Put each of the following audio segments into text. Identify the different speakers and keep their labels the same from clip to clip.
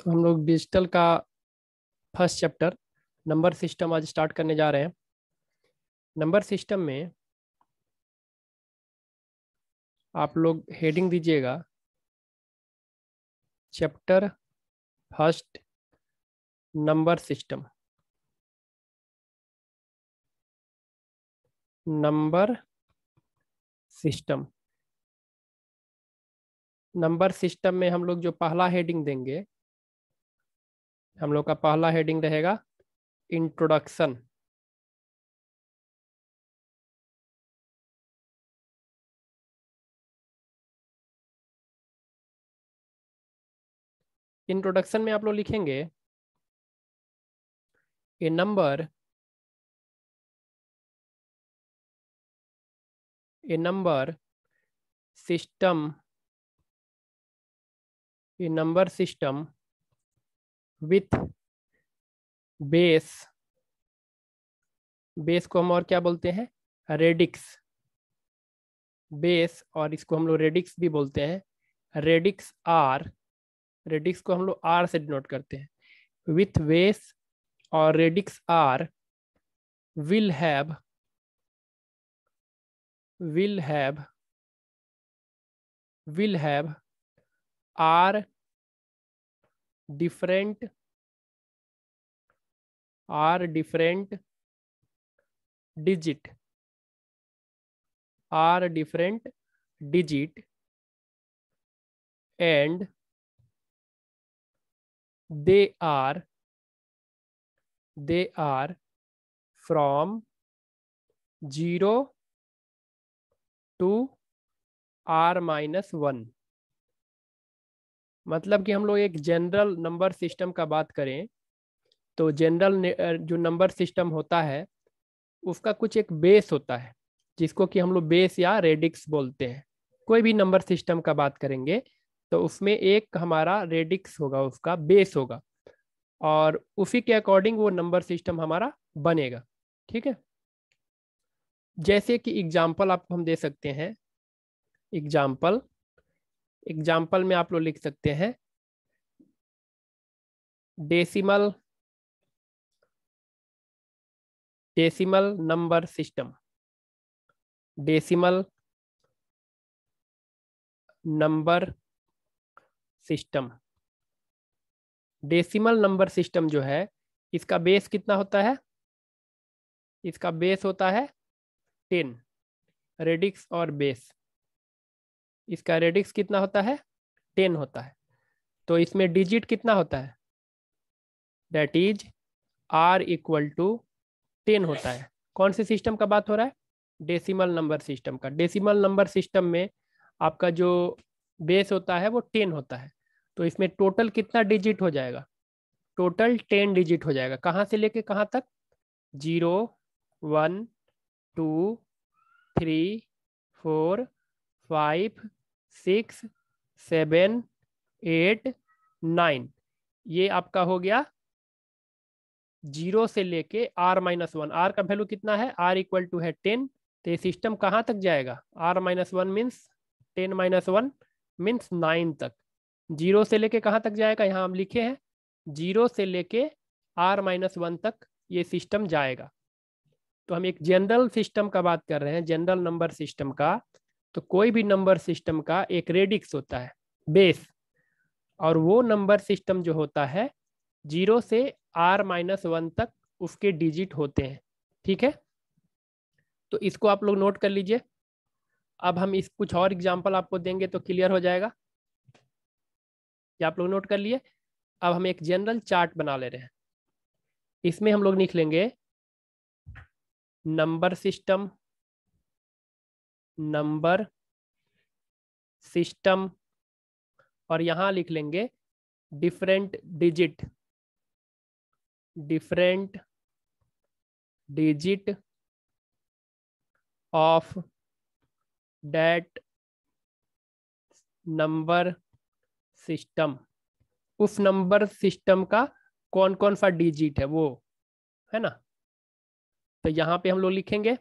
Speaker 1: तो हम लोग डिजिटल का फर्स्ट चैप्टर
Speaker 2: नंबर सिस्टम आज स्टार्ट करने जा रहे हैं नंबर सिस्टम में
Speaker 1: आप लोग हेडिंग दीजिएगा chapter first number system number system number system में हम लोग जो पहला हेडिंग देंगे हम लोग का पहला हेडिंग रहेगा इंट्रोडक्शन इंट्रोडक्शन में आप लोग लिखेंगे A number A number system A number system with base base को हम और क्या बोलते हैं रेडिक्स
Speaker 2: बेस और इसको हम लोग रेडिक्स भी बोलते हैं रेडिक्स आर रेडिक्स को हम लोग आर से डिनोट करते हैं विथ बेस
Speaker 1: और radix R will have will have will have R different are different digit are different digit and they are they are from 0 to r minus 1
Speaker 2: मतलब कि हम लोग एक जनरल नंबर सिस्टम का बात करें तो जनरल जो नंबर सिस्टम होता है उसका कुछ एक बेस होता है जिसको कि हम लोग बेस या रेडिक्स बोलते हैं कोई भी नंबर सिस्टम का बात करेंगे तो उसमें एक हमारा रेडिक्स होगा उसका बेस होगा और उसी के अकॉर्डिंग वो नंबर सिस्टम हमारा बनेगा ठीक है जैसे कि एग्जाम्पल आपको हम दे सकते हैं एग्जाम्पल एग्जाम्पल में आप लोग लिख
Speaker 1: सकते हैं decimal decimal number system decimal number
Speaker 2: system decimal number system जो है इसका बेस कितना होता है इसका बेस होता है टेन रेडिक्स और बेस इसका रेडिक्स कितना होता है टेन होता है तो इसमें डिजिट कितना होता है that is R equal to ten होता है कौन से सिस्टम का बात हो रहा है डेसिमल नंबर सिस्टम का डेसिमल नंबर सिस्टम में आपका जो बेस होता है वो टेन होता है तो इसमें टोटल कितना डिजिट हो जाएगा टोटल टेन डिजिट हो जाएगा कहाँ से लेके कहाँ तक zero one two three four five six seven eight nine ये आपका हो गया जीरो से लेके आर माइनस वन आर का वैल्यू कितना है आर इक्वल टू है टेन तो ये सिस्टम कहाँ तक जाएगा R minus one means ten minus one means nine तक जीरो से लेके कहाँ तक जाएगा यहाँ हम लिखे हैं जीरो से लेके आर माइनस वन तक ये सिस्टम जाएगा तो हम एक जनरल सिस्टम का बात कर रहे हैं जनरल नंबर सिस्टम का तो कोई भी नंबर सिस्टम का एक रेडिक्स होता है बेस और वो नंबर सिस्टम जो होता है जीरो से आर माइनस वन तक उसके डिजिट होते हैं ठीक है तो इसको आप लोग नोट कर लीजिए अब हम इस कुछ और एग्जाम्पल आपको देंगे तो क्लियर हो जाएगा ये आप लोग नोट कर लिए अब हम एक जनरल चार्ट बना ले रहे हैं
Speaker 1: इसमें हम लोग लिख लेंगे नंबर सिस्टम नंबर सिस्टम और
Speaker 2: यहां लिख लेंगे different digit different digit of that number system उस नंबर सिस्टम का कौन कौन सा डिजिट है वो है ना तो यहां पे हम लोग लिखेंगे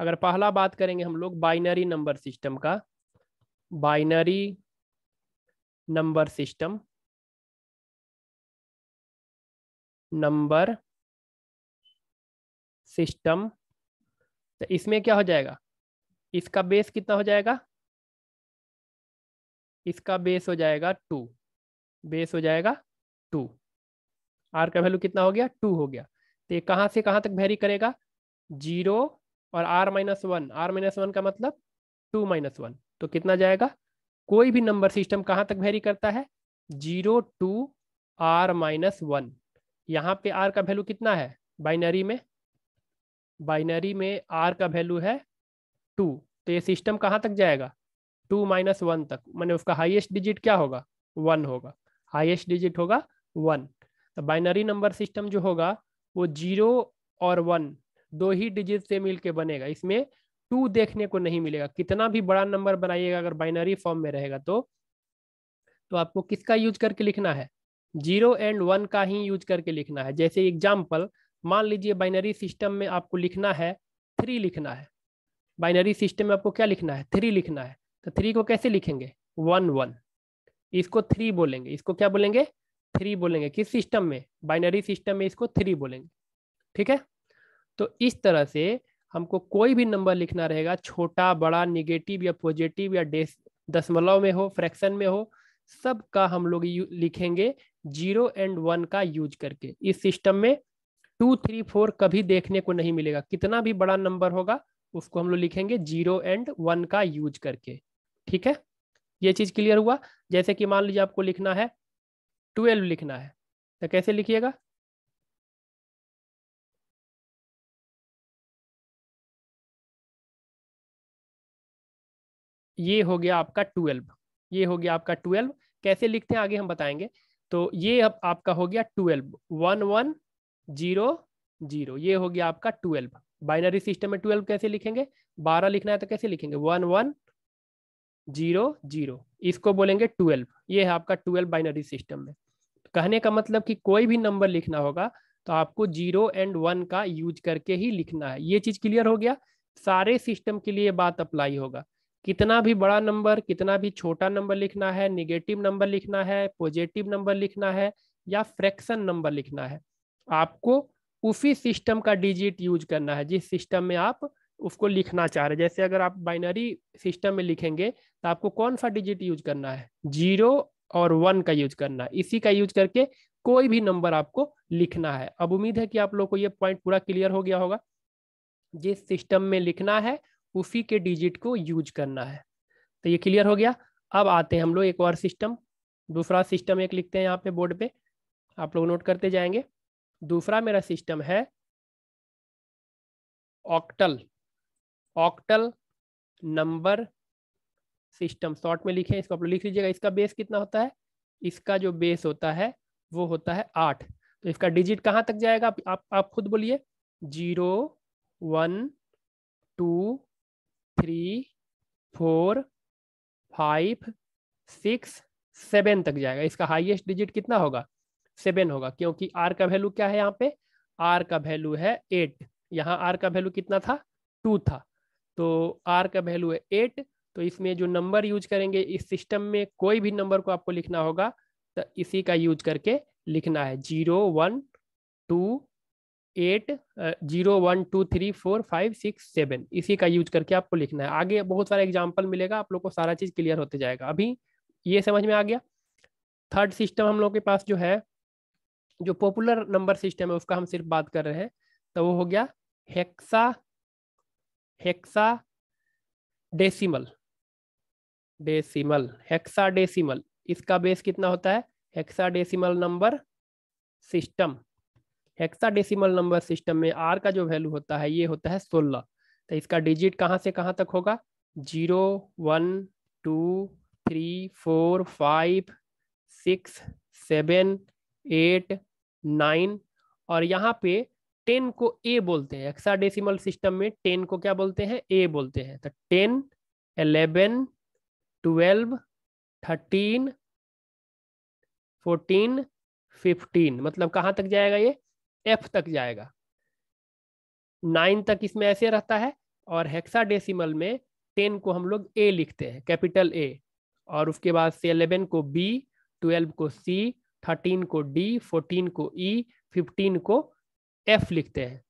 Speaker 2: अगर पहला बात करेंगे हम लोग बाइनरी नंबर सिस्टम का binary
Speaker 1: number system number system तो इसमें क्या हो जाएगा इसका बेस कितना हो जाएगा इसका बेस
Speaker 2: हो जाएगा टू बेस हो जाएगा टू आर का वैल्यू कितना हो गया टू हो गया तो ये कहाँ से कहाँ तक वेरी करेगा जीरो और R minus one R minus one का मतलब टू माइनस वन तो कितना जाएगा कोई भी नंबर सिस्टम कहाँ तक वेरी करता है zero to R minus one यहाँ पे आर का वैल्यू कितना है बाइनरी में बाइनरी में आर का वैल्यू है टू तो ये सिस्टम कहाँ तक जाएगा टू माइनस वन तक मैंने उसका हाईएस्ट डिजिट क्या होगा वन होगा हाईएस्ट डिजिट होगा वन तो बाइनरी नंबर सिस्टम जो होगा वो जीरो और वन दो ही डिजिट से मिल के बनेगा इसमें टू देखने को नहीं मिलेगा कितना भी बड़ा नंबर बनाइएगा अगर बाइनरी फॉर्म में रहेगा तो तो आपको किसका यूज करके लिखना है जीरो एंड वन का ही यूज करके लिखना है जैसे एग्जाम्पल मान लीजिए बाइनरी सिस्टम में आपको लिखना है थ्री लिखना है बाइनरी सिस्टम में आपको क्या लिखना है थ्री लिखना है तो थ्री को कैसे लिखेंगे वन वन इसको थ्री बोलेंगे इसको क्या बोलेंगे थ्री बोलेंगे किस सिस्टम में बाइनरी सिस्टम में इसको थ्री बोलेंगे ठीक है तो इस तरह से हमको कोई भी नंबर लिखना रहेगा छोटा बड़ा निगेटिव या पॉजिटिव या दशमलव में हो फ्रैक्शन में हो सब का हम लोग लिखेंगे जीरो एंड वन का यूज करके इस सिस्टम में टू थ्री फोर कभी देखने को नहीं मिलेगा कितना भी बड़ा नंबर होगा उसको हम लोग लिखेंगे जीरो एंड वन का यूज करके ठीक है ये चीज क्लियर हुआ जैसे
Speaker 1: कि मान लीजिए आपको लिखना है ट्वेल्व लिखना है तो कैसे लिखिएगा ये हो गया आपका ट्वेल्व ये हो गया आपका ट्वेल्व
Speaker 2: कैसे लिखते हैं आगे हम बताएंगे तो ये अब आपका हो गया twelve one one zero zero ये हो गया आपका ट्वेल्व बाइनरी सिस्टम में ट्वेल्व कैसे लिखेंगे बारह लिखना है तो कैसे लिखेंगे वन वन जीरो जीरो इसको बोलेंगे ट्वेल्व ये है आपका ट्वेल्व बाइनरी सिस्टम में कहने का मतलब कि कोई भी नंबर लिखना होगा तो आपको जीरो एंड वन का यूज करके ही लिखना है ये चीज क्लियर हो गया सारे सिस्टम के लिए बात अप्लाई होगा कितना भी बड़ा नंबर कितना भी छोटा नंबर लिखना है निगेटिव नंबर लिखना है पॉजिटिव नंबर लिखना है या फ्रैक्शन नंबर लिखना है आपको उसी सिस्टम का डिजिट यूज करना है जिस सिस्टम में आप उसको लिखना चाह रहे जैसे अगर आप बाइनरी सिस्टम में लिखेंगे तो आपको कौन सा डिजिट यूज करना है जीरो और वन का यूज करना है इसी का यूज करके कोई भी नंबर आपको लिखना है अब उम्मीद है कि आप लोग को ये पॉइंट पूरा क्लियर हो गया होगा जिस सिस्टम में लिखना है उसी के डिजिट को यूज करना है तो ये क्लियर हो गया अब आते हैं हम लोग एक और सिस्टम दूसरा सिस्टम एक लिखते हैं यहाँ पे बोर्ड पे आप लोग नोट करते जाएंगे दूसरा मेरा सिस्टम है octal octal number system short में लिखे इसको आप लोग लिख लीजिएगा इसका बेस कितना होता है इसका जो बेस होता है वो होता है आठ तो इसका डिजिट कहाँ तक जाएगा आप आप, आप खुद बोलिए zero one two three four five six seven तक जाएगा इसका हाईएस्ट डिजिट कितना होगा सेवन होगा क्योंकि आर का वैल्यू क्या है यहाँ पे आर का वैल्यू है एट यहाँ आर का वैल्यू कितना था टू था तो आर का वैल्यू है एट तो इसमें जो नंबर यूज करेंगे इस सिस्टम में कोई भी नंबर को आपको लिखना होगा तो इसी का यूज करके लिखना है zero one two eight zero one two three four five six seven इसी का यूज करके आपको लिखना है आगे बहुत सारा एग्जाम्पल मिलेगा आप लोग को सारा चीज़ क्लियर होते जाएगा अभी ये समझ में आ गया थर्ड सिस्टम हम लोग के पास जो है जो पॉपुलर नंबर सिस्टम है उसका हम सिर्फ बात कर रहे हैं तो वो हो गया hexa hexadecimal decimal hexadecimal इसका बेस कितना होता है hexadecimal number system hexadecimal number system में आर का जो वैल्यू होता है ये होता है सोलह तो इसका डिजिट कहाँ से कहाँ तक होगा zero one two three four five six seven eight nine और यहाँ पे टेन को ए बोलते हैं एक्सा सिस्टम में टेन को क्या बोलते हैं ए बोलते हैं तो ten eleven twelve thirteen fourteen fifteen मतलब कहाँ तक जाएगा ये एफ तक जाएगा नाइन तक इसमें ऐसे रहता है और हेक्सा में टेन को हम लोग ए लिखते हैं कैपिटल ए और उसके बाद से एलेवन को बी ट्वेल्व को सी थर्टीन को डी फोर्टीन को ई e, फिफ्टीन को एफ लिखते हैं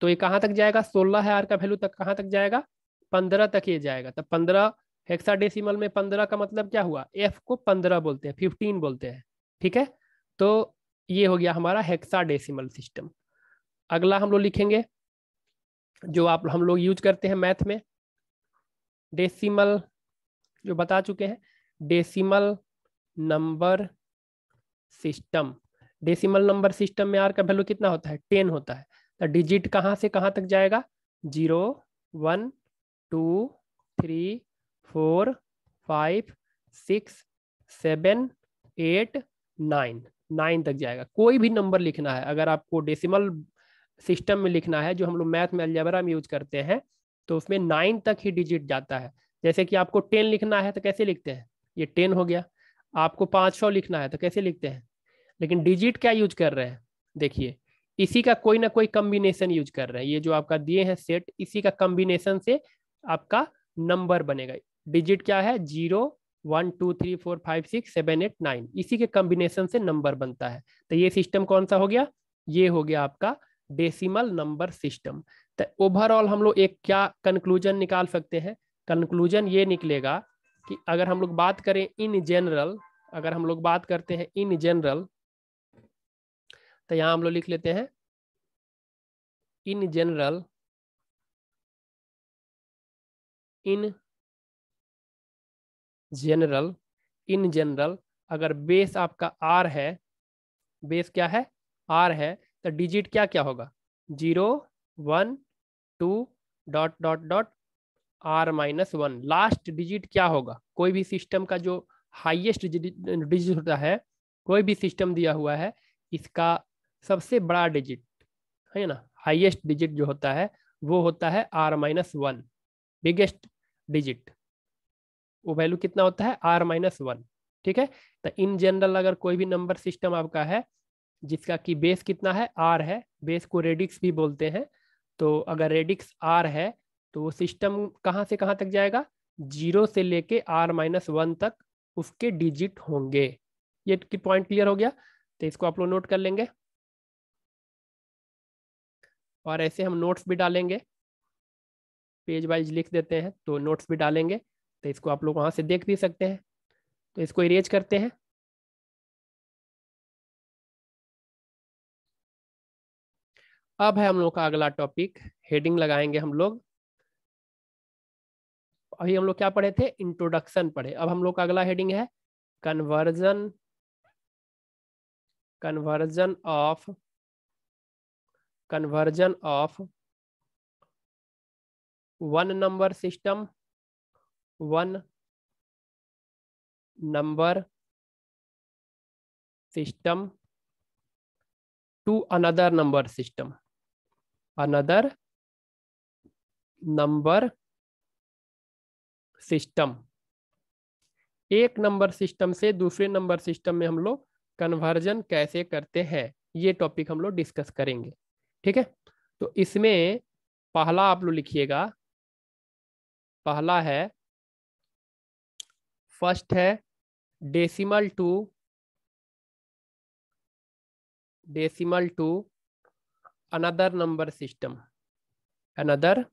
Speaker 2: तो ये कहाँ तक जाएगा सोलह है आर का वैल्यू तक कहाँ तक जाएगा पंद्रह तक ये जाएगा तब पंद्रह हेक्सा में पंद्रह का मतलब क्या हुआ एफ को पंद्रह बोलते हैं फिफ्टीन बोलते हैं ठीक है तो ये हो गया हमारा हेक्साडेसिमल सिस्टम अगला हम लोग लिखेंगे जो आप हम लोग यूज करते हैं मैथ में डेसिमल जो बता चुके हैं decimal number system decimal number system में आर का वैल्यू कितना होता है टेन होता है तो डिजिट कहाँ से कहाँ तक जाएगा zero one two three four five six seven eight nine nine तक जाएगा कोई भी नंबर लिखना है अगर आपको डेसिमल सिस्टम में लिखना है जो हम लोग मैथ में अलजबरा में यूज करते हैं तो उसमें नाइन तक ही डिजिट जाता है जैसे कि आपको टेन लिखना है तो कैसे लिखते हैं ये टेन हो गया आपको पाँच सौ लिखना है तो कैसे लिखते हैं लेकिन डिजिट क्या यूज कर रहे हैं देखिए इसी का कोई ना कोई कम्बिनेशन यूज कर रहे हैं ये जो आपका दिए हैं सेट इसी का कम्बिनेशन से आपका नंबर बनेगा डिजिट क्या है zero one two three four five six seven eight nine इसी के कॉम्बिनेशन से नंबर बनता है तो ये सिस्टम कौन सा हो गया ये हो गया आपका डेसिमल नंबर सिस्टम तो ओवरऑल हम लोग एक क्या कंक्लूजन निकाल सकते हैं कंक्लूजन ये निकलेगा कि अगर हम लोग बात करें इन जनरल
Speaker 1: अगर हम लोग बात करते हैं इन जनरल तो यहाँ हम लोग लिख लेते हैं in general in general in general
Speaker 2: अगर बेस आपका आर है बेस क्या है आर है तो डिजिट क्या क्या होगा zero one two dot dot dot R minus one last digit क्या होगा कोई भी सिस्टम का जो हाईएस्ट डिजिट होता है कोई भी सिस्टम दिया हुआ है इसका सबसे बड़ा डिजिट है ना हाईएस्ट डिजिट जो होता है वो होता है R minus one biggest digit वो वैल्यू कितना होता है आर माइनस वन ठीक है तो इन जनरल अगर कोई भी नंबर सिस्टम आपका है जिसका कि बेस कितना है आर है बेस को रेडिक्स भी बोलते हैं तो अगर रेडिक्स आर है तो वो सिस्टम कहाँ से कहाँ तक जाएगा जीरो से लेके आर माइनस वन तक उसके डिजिट होंगे ये पॉइंट क्लियर हो गया तो इसको आप लोग नोट कर लेंगे और ऐसे हम नोट्स भी डालेंगे पेज वाइज लिख
Speaker 1: देते हैं तो नोट्स भी डालेंगे तो इसको आप लोग वहां से देख भी सकते हैं तो इसको इरेज करते हैं अब है हम लोग का अगला टॉपिक हेडिंग लगाएंगे हम लोग
Speaker 2: अभी हम लोग क्या पढ़े थे इंट्रोडक्शन पढ़े अब हम लोग का अगला हेडिंग है conversion conversion of
Speaker 1: conversion of one number system one number system to another number system another number
Speaker 2: system एक नंबर सिस्टम से दूसरे नंबर सिस्टम में हम लोग कन्वर्जन कैसे करते हैं ये टॉपिक हम लोग डिस्कस करेंगे ठीक है तो इसमें पहला आप लोग लिखिएगा
Speaker 1: पहला है फर्स्ट है decimal to decimal to another number system another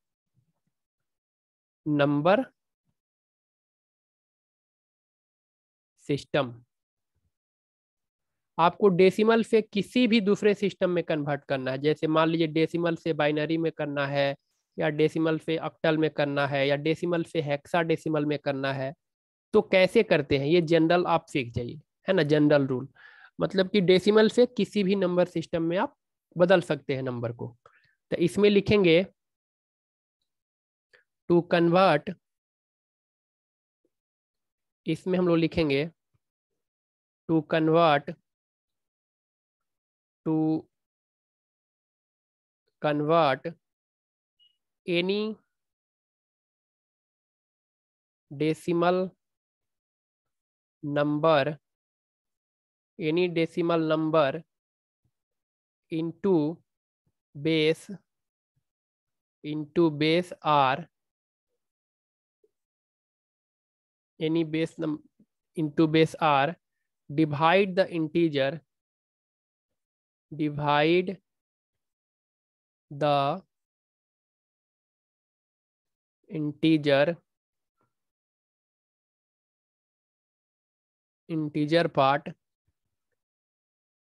Speaker 1: number system आपको डेसिमल से किसी भी दूसरे सिस्टम में कन्वर्ट करना
Speaker 2: है जैसे मान लीजिए डेसिमल से बाइनरी में करना है या डेसिमल से अक्टल में करना है या डेसिमल से हेक्सा डेसिमल में करना है तो कैसे करते हैं ये जनरल आप सीख जाइए है ना जनरल रूल मतलब कि डेसिमल से किसी भी नंबर सिस्टम में आप बदल
Speaker 1: सकते हैं नंबर को तो इसमें लिखेंगे टू कन्वर्ट इसमें हम लोग लिखेंगे to convert to convert any decimal number any decimal number into base into base r any base num into base r divide the integer divide the integer integer part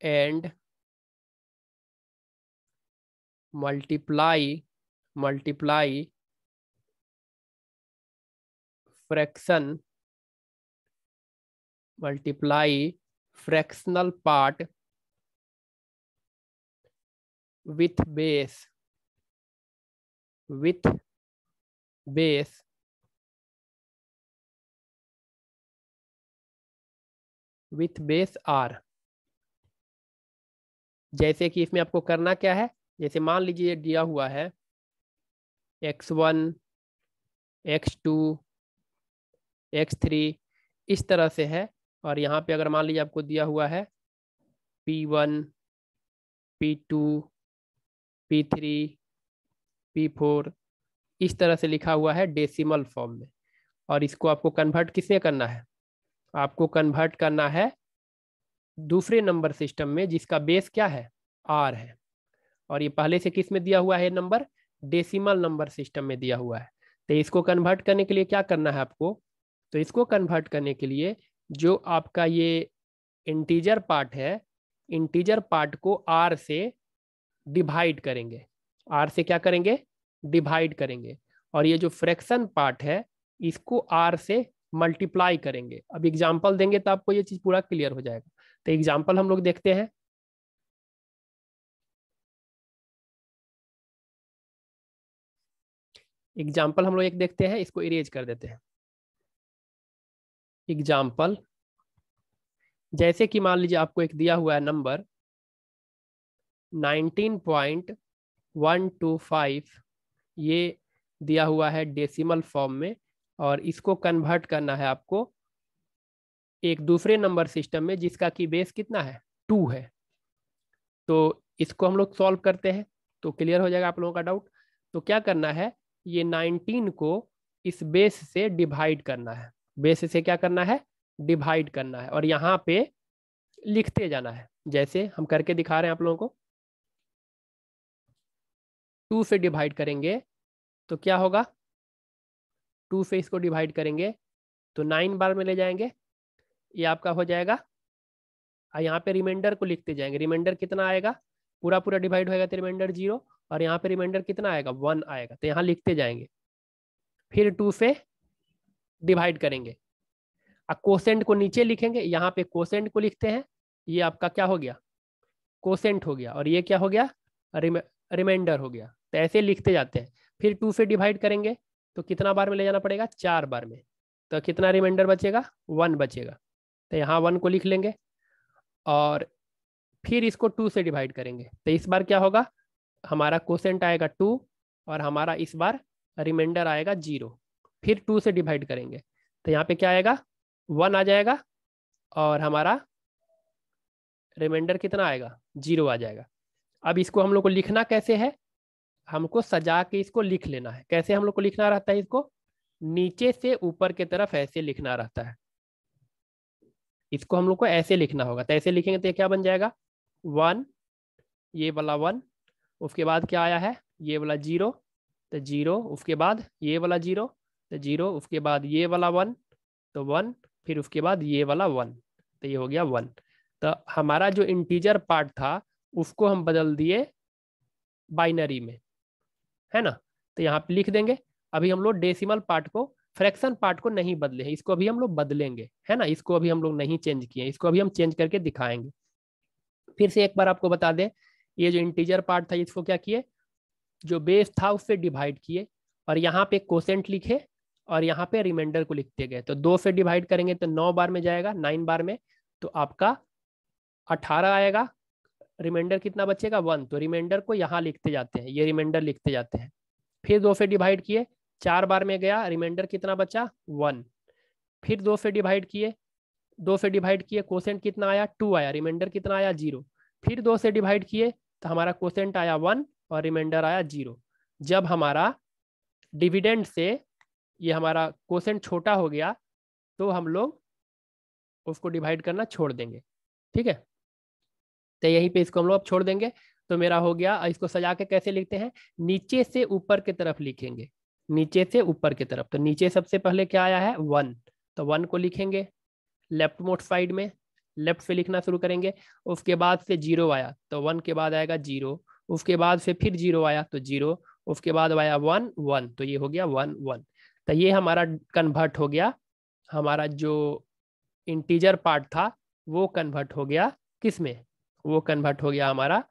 Speaker 1: and multiply multiply fraction multiply fractional part with base with base with base R जैसे कि इसमें आपको करना क्या
Speaker 2: है जैसे मान लीजिए दिया हुआ है X one X two X three इस तरह से है और यहाँ पे अगर मान लीजिए आपको दिया हुआ है P one P two P three P four इस तरह से लिखा हुआ है डेसिमल फॉर्म में और इसको आपको कन्वर्ट किसने करना है आपको कन्वर्ट करना है दूसरे नंबर सिस्टम में जिसका बेस क्या है आर है और ये पहले से किस में दिया हुआ है नंबर डेसिमल नंबर सिस्टम में दिया हुआ है तो इसको कन्वर्ट करने के लिए क्या करना है आपको तो इसको कन्वर्ट करने के लिए जो आपका ये इंटीजर पार्ट है इंटीजर पार्ट को आर से डिवाइड करेंगे आर से क्या करेंगे डिवाइड करेंगे और ये जो फ्रैक्शन पार्ट है इसको आर से मल्टीप्लाई करेंगे अब एग्जाम्पल देंगे तो आपको ये चीज पूरा
Speaker 1: क्लियर हो जाएगा तो एग्जाम्पल हम लोग देखते हैं एग्जाम्पल हम लोग एक देखते हैं इसको इरेज कर देते हैं एग्जाम्पल
Speaker 2: जैसे कि मान लीजिए आपको एक दिया हुआ है नंबर 19.125 ये दिया हुआ है डेसिमल फॉर्म में और इसको कन्वर्ट करना है आपको एक दूसरे नंबर सिस्टम में जिसका की बेस कितना है टू है तो इसको हम लोग सॉल्व करते हैं तो क्लियर हो जाएगा आप लोगों का डाउट तो क्या करना है ये 19 को इस बेस से डिवाइड करना है बेस से क्या करना है डिवाइड करना है और यहाँ पे लिखते जाना है जैसे हम करके दिखा रहे हैं आप लोगों को टू से डिवाइड करेंगे तो क्या होगा टू से इसको डिवाइड करेंगे तो नाइन बार में ले जाएंगे ये आपका हो जाएगा और यहाँ पे रिमाइंडर को लिखते जाएंगे रिमाइंडर कितना आएगा पूरा पूरा डिवाइड होएगा तो रिमाइंडर जीरो और यहाँ पे रिमाइंडर कितना आएगा वन आएगा तो यहाँ लिखते जाएंगे फिर टू से डिवाइड करेंगे और कोसेंट को नीचे लिखेंगे यहाँ पे कोसेंट को लिखते हैं ये आपका क्या हो गया कोसेंट हो गया और ये क्या हो गया रिमाइंडर हो गया तो ऐसे लिखते जाते हैं फिर टू से डिवाइड करेंगे तो कितना बार में ले जाना पड़ेगा चार बार में तो कितना रिमाइंडर बचेगा वन बचेगा तो यहाँ वन को लिख लेंगे और फिर इसको टू से डिवाइड करेंगे तो इस बार क्या होगा हमारा कोसेंट आएगा टू और हमारा इस बार रिमाइंडर आएगा जीरो फिर टू से डिवाइड करेंगे तो यहाँ पे क्या आएगा वन आ जाएगा और हमारा रिमाइंडर कितना आएगा जीरो आ जाएगा अब इसको हम लोग को लिखना कैसे है हमको सजा के इसको लिख लेना है कैसे हम लोग को लिखना रहता है इसको नीचे से ऊपर की तरफ ऐसे लिखना रहता है इसको हम लोग को ऐसे लिखना होगा तो ऐसे लिखेंगे तो क्या बन जाएगा वन ये वाला वन उसके बाद क्या आया है ये वाला जीरो तो जीरो उसके बाद ये वाला जीरो तो जीरो उसके बाद ये वाला वन तो वन फिर उसके बाद ये वाला वन तो ये हो गया वन तो हमारा जो इंटीजर पार्ट था उसको हम बदल दिए बाइनरी में है ना तो यहाँ पे लिख देंगे अभी हम लोग डेसिमल पार्ट को फ्रैक्शन पार्ट को नहीं बदले हैं इसको अभी हम लोग बदलेंगे है ना इसको अभी हम लोग नहीं चेंज किए इसको अभी हम चेंज करके दिखाएंगे फिर से एक बार आपको बता दें ये जो इंटीजर पार्ट था इसको क्या किए जो बेस था उससे डिवाइड किए और यहाँ पे कोसेंट लिखे और यहाँ पे रिमाइंडर को लिखते गए तो दो से डिवाइड करेंगे तो नौ बार में जाएगा नाइन बार में तो आपका अठारह आएगा रिमाइंडर कितना बचेगा वन तो रिमाइंडर को यहाँ लिखते जाते हैं ये रिमाइंडर लिखते जाते हैं फिर दो से डिवाइड किए चार बार में गया रिमाइंडर कितना बचा वन फिर दो से डिवाइड किए दो से डिवाइड किए कोसेंट कितना आया टू आया रिमाइंडर कितना आया जीरो फिर दो से डिवाइड किए तो हमारा कोसेंट आया वन और रिमाइंडर आया जीरो जब हमारा डिविडेंड से ये हमारा कोसेंट छोटा हो गया तो हम लोग उसको डिवाइड करना छोड़ देंगे ठीक है तो यहीं पे इसको हम लोग अब छोड़ देंगे तो मेरा हो गया इसको सजा के कैसे लिखते हैं नीचे से ऊपर की तरफ लिखेंगे नीचे से ऊपर की तरफ तो नीचे सबसे पहले क्या आया है वन तो वन को लिखेंगे लेफ्ट मोस्ट साइड में लेफ्ट से लिखना शुरू करेंगे उसके बाद से जीरो आया तो वन के बाद आएगा जीरो उसके बाद से फिर जीरो आया तो जीरो उसके बाद आया वन वन तो ये हो गया वन वन तो ये हमारा कन्वर्ट हो गया हमारा जो इंटीजर पार्ट था वो कन्वर्ट हो गया किस में वो कन्वर्ट हो गया हमारा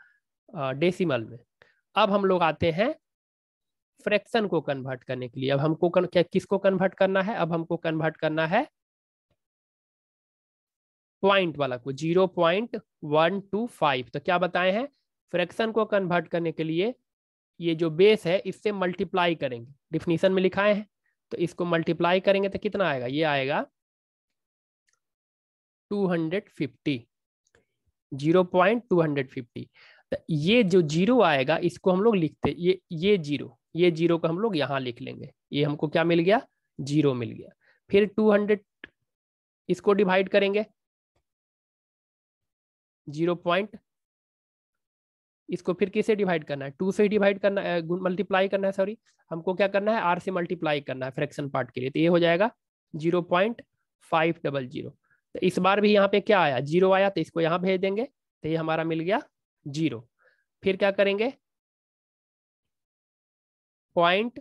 Speaker 2: डेसिमल में अब हम लोग आते हैं फ्रैक्शन को कन्वर्ट करने के लिए अब हमको कन, क्या किसको कन्वर्ट करना है अब हमको कन्वर्ट करना है पॉइंट वाला को zero point one two five तो क्या बताए हैं फ्रैक्शन को कन्वर्ट करने के लिए ये जो बेस है इससे मल्टीप्लाई करेंगे डिफिनीशन में लिखाए हैं तो इसको मल्टीप्लाई करेंगे तो कितना आएगा ये आएगा two hundred fifty zero point two hundred fifty तो ये जो जीरो आएगा इसको हम लोग लिखते ये ये जीरो ये जीरो को हम लोग यहाँ लिख लेंगे ये हमको क्या मिल गया जीरो मिल गया फिर टू हंड्रेड इसको डिवाइड करेंगे जीरो पॉइंट इसको फिर किसे डिवाइड करना है टू से डिवाइड करना है मल्टीप्लाई करना है सॉरी हमको क्या करना है आर से मल्टीप्लाई करना है फ्रैक्शन पार्ट के लिए तो ये हो जाएगा zero point five double zero तो इस बार भी यहाँ पे क्या आया जीरो आया तो इसको यहाँ भेज देंगे तो ये हमारा मिल गया जीरो फिर क्या करेंगे पॉइंट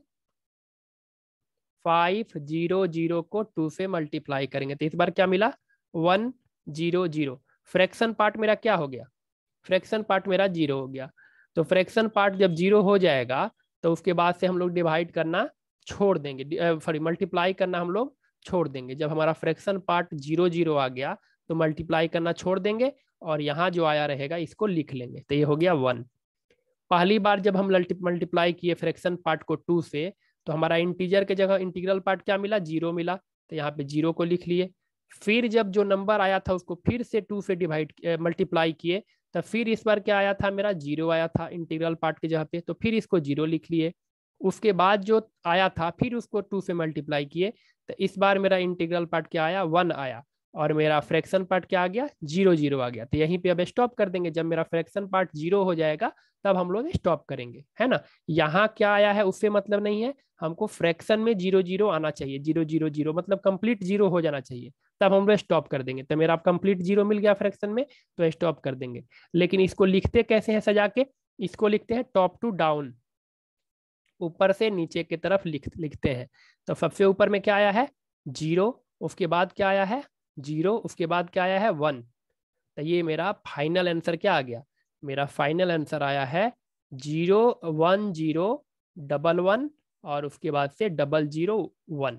Speaker 2: फाइव जीरो जीरो को टू से मल्टीप्लाई करेंगे तो इस बार क्या मिला one zero zero fraction part मेरा क्या हो गया फ्रैक्शन पार्ट मेरा जीरो हो गया तो फ्रैक्शन पार्ट जब जीरो हो जाएगा तो उसके बाद से हम लोग डिवाइड करना छोड़ देंगे सॉरी मल्टीप्लाई करना हम लोग छोड़ देंगे जब हमारा फ्रैक्शन पार्ट जीरो जीरो आ गया तो मल्टीप्लाई करना छोड़ देंगे और यहाँ जो आया रहेगा इसको लिख लेंगे तो ये हो गया वन पहली बार जब हम मल्टीप्लाई किए फ्रैक्शन पार्ट को टू से तो हमारा इंटीजर के जगह इंटीग्रल पार्ट क्या मिला जीरो मिला तो यहाँ पे जीरो को लिख लिए फिर जब जो नंबर आया था उसको फिर से टू से डिवाइड मल्टीप्लाई किए तो फिर इस बार क्या आया था मेरा जीरो आया था इंटीग्रल पार्ट के जगह पे तो फिर इसको जीरो लिख लिए उसके बाद जो आया था फिर उसको टू से मल्टीप्लाई किए तो इस बार मेरा इंटीग्रल पार्ट क्या आया वन आया और मेरा फ्रैक्शन पार्ट क्या आ गया जीरो जीरो आ गया तो यहीं पे अब स्टॉप कर देंगे जब मेरा फ्रैक्शन पार्ट जीरो हो जाएगा तब हम लोग स्टॉप करेंगे है ना यहाँ क्या आया है उससे मतलब नहीं है हमको फ्रैक्शन में जीरो जीरो आना चाहिए जीरो जीरो जीरो मतलब कंप्लीट जीरो हो जाना चाहिए तब हम लोग स्टॉप कर देंगे तो मेरा आप कंप्लीट जीरो मिल गया फ्रैक्शन में तो स्टॉप कर देंगे लेकिन इसको लिखते कैसे है सजा के इसको लिखते हैं टॉप टू डाउन ऊपर से नीचे की तरफ लिख लिखते हैं तो सबसे ऊपर में क्या आया है जीरो उसके बाद क्या आया है जीरो उसके बाद क्या आया है वन तो ये मेरा फाइनल आंसर क्या आ गया मेरा फाइनल आंसर आया है zero one zero double one और उसके बाद से डबल जीरो वन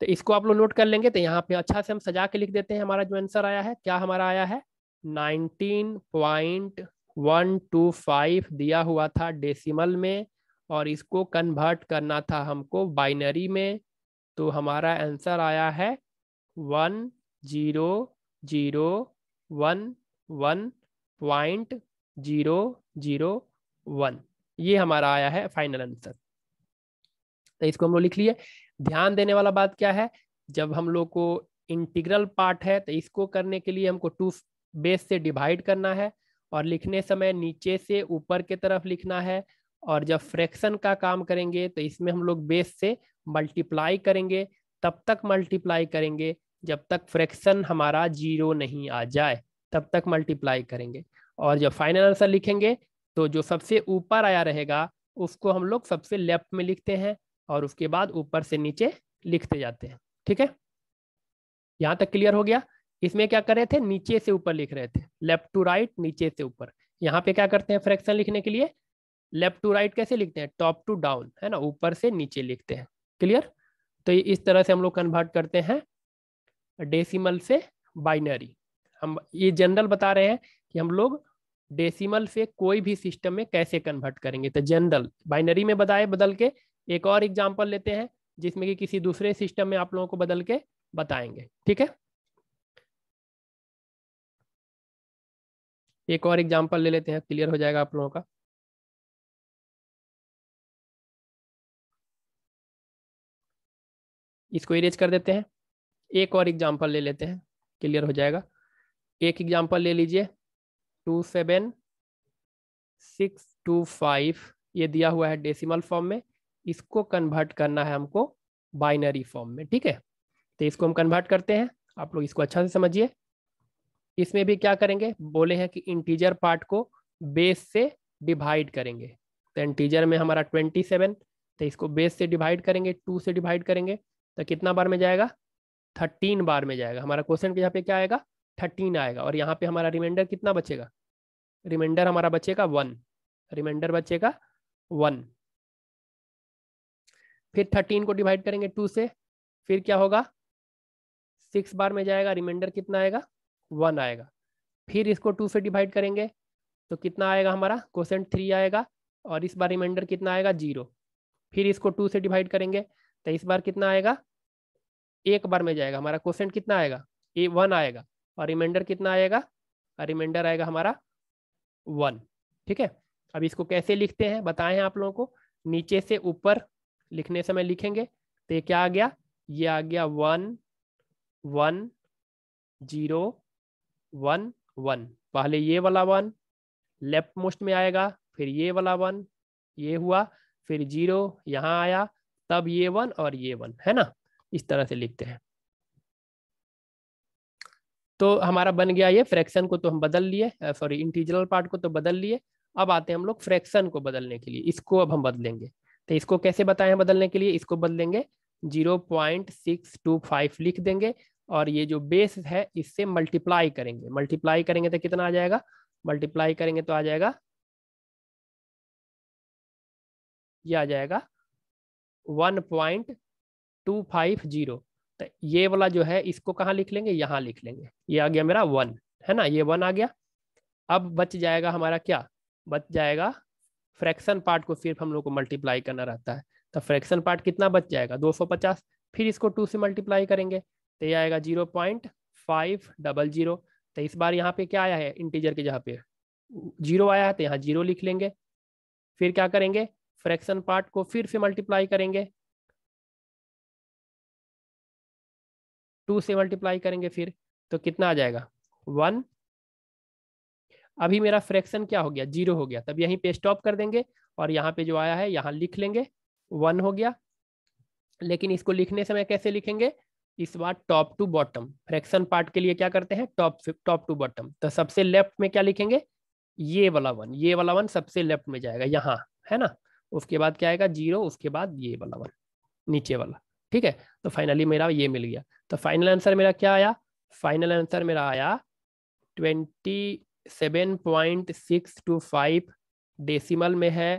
Speaker 2: तो इसको आप लोग नोट कर लेंगे तो यहाँ पे अच्छा से हम सजा के लिख देते हैं हमारा जो आंसर आया है क्या हमारा आया है nineteen point one two five दिया हुआ था डेसिमल में और इसको कन्वर्ट करना था हमको बाइनरी में तो हमारा आंसर आया है one zero zero one one point zero zero one ये हमारा आया है फाइनल आंसर तो इसको हम लोग लिख लिए ध्यान देने वाला बात क्या है जब हम लोग को इंटीग्रल पार्ट है तो इसको करने के लिए हमको टू बेस से डिवाइड करना है और लिखने समय नीचे से ऊपर के तरफ लिखना है और जब फ्रैक्शन का काम करेंगे तो इसमें हम लोग बेस से मल्टीप्लाई करेंगे तब तक मल्टीप्लाई करेंगे जब तक फ्रैक्शन हमारा जीरो नहीं आ जाए तब तक मल्टीप्लाई करेंगे और जब फाइनल आंसर लिखेंगे तो जो सबसे ऊपर आया रहेगा उसको हम लोग सबसे लेफ्ट में लिखते हैं और उसके बाद ऊपर से नीचे लिखते जाते हैं ठीक है यहाँ तक क्लियर हो गया इसमें क्या कर रहे थे नीचे से ऊपर लिख रहे थे लेफ्ट टू राइट नीचे से ऊपर यहाँ पे क्या करते हैं फ्रैक्शन लिखने के लिए लेफ्ट टू राइट कैसे लिखते हैं टॉप टू डाउन है ना ऊपर से नीचे लिखते हैं क्लियर तो इस तरह से हम लोग कन्वर्ट करते हैं डेसिमल से बाइनरी हम ये जनरल बता रहे हैं कि हम लोग डेसिमल से कोई भी सिस्टम में कैसे कन्वर्ट करेंगे तो जनरल बाइनरी में बताए बदल के एक और एग्जाम्पल लेते हैं जिसमें कि किसी दूसरे सिस्टम में आप लोगों को बदल के बताएंगे ठीक है
Speaker 1: एक और एग्जाम्पल ले लेते हैं क्लियर हो जाएगा आप लोगों का इसको इरेज कर देते हैं एक और एग्जाम्पल ले लेते हैं क्लियर हो
Speaker 2: जाएगा एक एग्जाम्पल ले लीजिए two seven six two five ये दिया हुआ है डेसिमल फॉर्म में इसको कन्वर्ट करना है हमको बाइनरी फॉर्म में ठीक है तो इसको हम कन्वर्ट करते हैं आप लोग इसको अच्छा से समझिए इसमें भी क्या करेंगे बोले हैं कि इंटीजर पार्ट को बेस से डिवाइड करेंगे तो इंटीजर में हमारा ट्वेंटी सेवन तो इसको बेस से डिवाइड करेंगे टू से डिवाइड करेंगे तो कितना बार में जाएगा थर्टीन बार में जाएगा हमारा क्वेश्चन यहाँ पे क्या आएगा थर्टीन आएगा और यहाँ पे हमारा रिमाइंडर कितना बचेगा रिमाइंडर हमारा बचेगा वन रिमाइंडर बचेगा वन फिर थर्टीन को डिवाइड करेंगे टू से फिर क्या होगा सिक्स बार में जाएगा रिमाइंडर कितना आएगा वन आएगा फिर इसको टू से डिवाइड करेंगे तो कितना आएगा हमारा क्वेश्चन थ्री आएगा और इस बार रिमाइंडर कितना आएगा जीरो फिर इसको टू से डिवाइड करेंगे तेईस बार कितना आएगा एक बार में जाएगा हमारा क्वेश्चन कितना आएगा ए वन आएगा और रिमाइंडर कितना आएगा रिमाइंडर आएगा हमारा वन ठीक है अब इसको कैसे लिखते हैं बताए हैं आप लोगों को नीचे से ऊपर लिखने समय लिखेंगे तो ये क्या आ गया ये आ गया one one zero one one पहले ये वाला वन लेफ्ट मोस्ट में आएगा फिर ये वाला वन ये हुआ फिर जीरो यहाँ आया तब ये वन और ये वन है ना इस तरह से लिखते हैं तो हमारा बन गया ये फ्रैक्शन को तो हम बदल लिए सॉरी इंटीजरल पार्ट को तो बदल लिए अब आते हैं हम लोग फ्रैक्शन को बदलने के लिए इसको अब हम बदलेंगे तो इसको कैसे बताएं बदलने के लिए इसको बदलेंगे zero point six two five लिख देंगे और ये जो बेस है इससे मल्टीप्लाई करेंगे मल्टीप्लाई करेंगे तो कितना आ जाएगा मल्टीप्लाई करेंगे तो आ जाएगा ये आ जाएगा one point two five zero तो ये वाला जो है इसको कहाँ लिख लेंगे यहाँ लिख लेंगे ये आ गया मेरा वन है ना ये वन आ गया अब बच जाएगा हमारा क्या बच जाएगा फ्रैक्शन पार्ट को सिर्फ हम लोग को मल्टीप्लाई करना रहता है तो फ्रैक्शन पार्ट कितना बच जाएगा 250 फिर इसको टू से मल्टीप्लाई करेंगे तो ये आएगा zero point five double zero तो इस बार यहाँ पे क्या आया है इंटीजर के जहाँ पे जीरो आया है तो यहाँ जीरो लिख लेंगे फिर क्या करेंगे फ्रैक्शन पार्ट को फिर से मल्टीप्लाई करेंगे
Speaker 1: टू से मल्टीप्लाई करेंगे फिर तो कितना आ जाएगा वन अभी मेरा फ्रैक्शन क्या हो गया जीरो हो गया तब यहीं पे
Speaker 2: स्टॉप कर देंगे और यहाँ पे जो आया है यहाँ लिख लेंगे वन हो गया लेकिन इसको लिखने समय कैसे लिखेंगे इस बार top to bottom fraction part के लिए क्या करते हैं टॉप टॉप टू बॉटम तो सबसे लेफ्ट में क्या लिखेंगे ये वाला वन ये वाला वन सबसे लेफ्ट में जाएगा यहाँ है ना उसके बाद क्या आएगा जीरो उसके बाद ये वाला वन नीचे वाला ठीक है तो फाइनली मेरा ये मिल गया तो फाइनल आंसर मेरा क्या आया फाइनल आंसर मेरा आया twenty seven point six two five decimal में है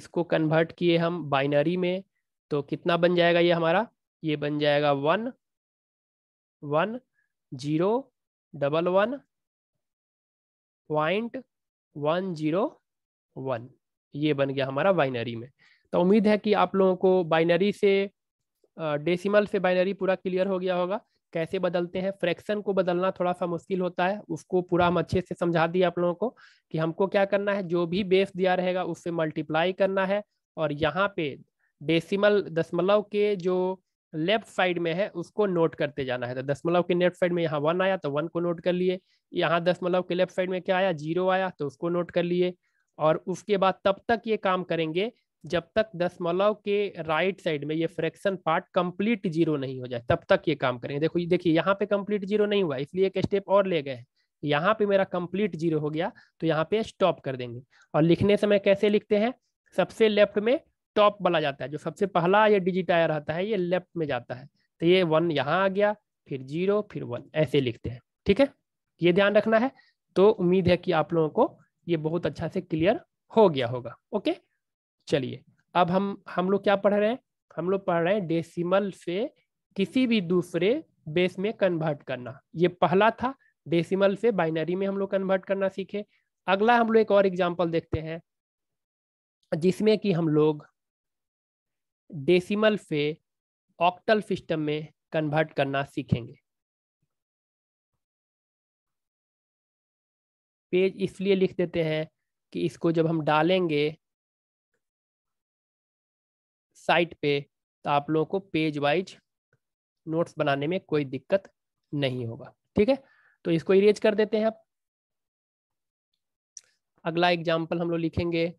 Speaker 2: इसको कन्वर्ट किए हम बाइनरी में तो कितना बन जाएगा ये हमारा ये बन जाएगा one one zero double one point one zero one ये बन गया हमारा बाइनरी में तो उम्मीद है कि आप लोगों को बाइनरी से डेसिमल से बाइनरी पूरा क्लियर हो गया होगा कैसे बदलते हैं फ्रैक्शन को बदलना थोड़ा सा मुश्किल होता है उसको पूरा हम अच्छे से समझा दिए आप लोगों को कि हमको क्या करना है जो भी बेस दिया रहेगा उससे मल्टीप्लाई करना है और यहाँ पे डेसिमल दशमलव के जो लेफ्ट साइड में है उसको नोट करते जाना है तो दशमलव के लेफ्ट साइड में यहाँ वन आया तो वन को नोट कर लिए यहाँ दशमलव के लेफ्ट साइड में क्या आया जीरो आया तो उसको नोट कर लिए और उसके बाद तब तक ये काम करेंगे जब तक दशमलव के राइट साइड में ये फ्रैक्शन पार्ट कंप्लीट जीरो नहीं हो जाए तब तक ये काम करेंगे देखो देखिए यहाँ पे कंप्लीट जीरो नहीं हुआ इसलिए एक स्टेप और ले गए यहाँ पे मेरा कंप्लीट जीरो हो गया तो यहाँ पे स्टॉप कर देंगे और लिखने समय कैसे लिखते हैं सबसे लेफ्ट में टॉप वाला जाता है जो सबसे पहला ये डिजिट आया रहता है ये लेफ्ट में जाता है तो ये वन यहाँ आ गया फिर जीरो फिर वन ऐसे लिखते हैं ठीक है ये ध्यान रखना है तो उम्मीद है कि आप लोगों को ये बहुत अच्छा से क्लियर हो गया होगा ओके चलिए अब हम हम लोग क्या पढ़ रहे हैं हम लोग पढ़ रहे हैं डेसिमल से किसी भी दूसरे बेस में कन्वर्ट करना ये पहला था डेसिमल से बाइनरी में हम लोग कन्वर्ट करना सीखे अगला हम लोग एक और एग्जाम्पल देखते हैं जिसमें कि हम लोग डेसिमल से ऑक्टल सिस्टम में कन्वर्ट करना सीखेंगे
Speaker 1: पेज इसलिए लिख देते हैं कि इसको जब हम डालेंगे साइट पे तो आप लोगों को
Speaker 2: पेज वाइज नोट्स बनाने में कोई दिक्कत नहीं होगा ठीक है तो इसको
Speaker 1: इरेज कर देते हैं आप अगला एग्जाम्पल हम लोग लिखेंगे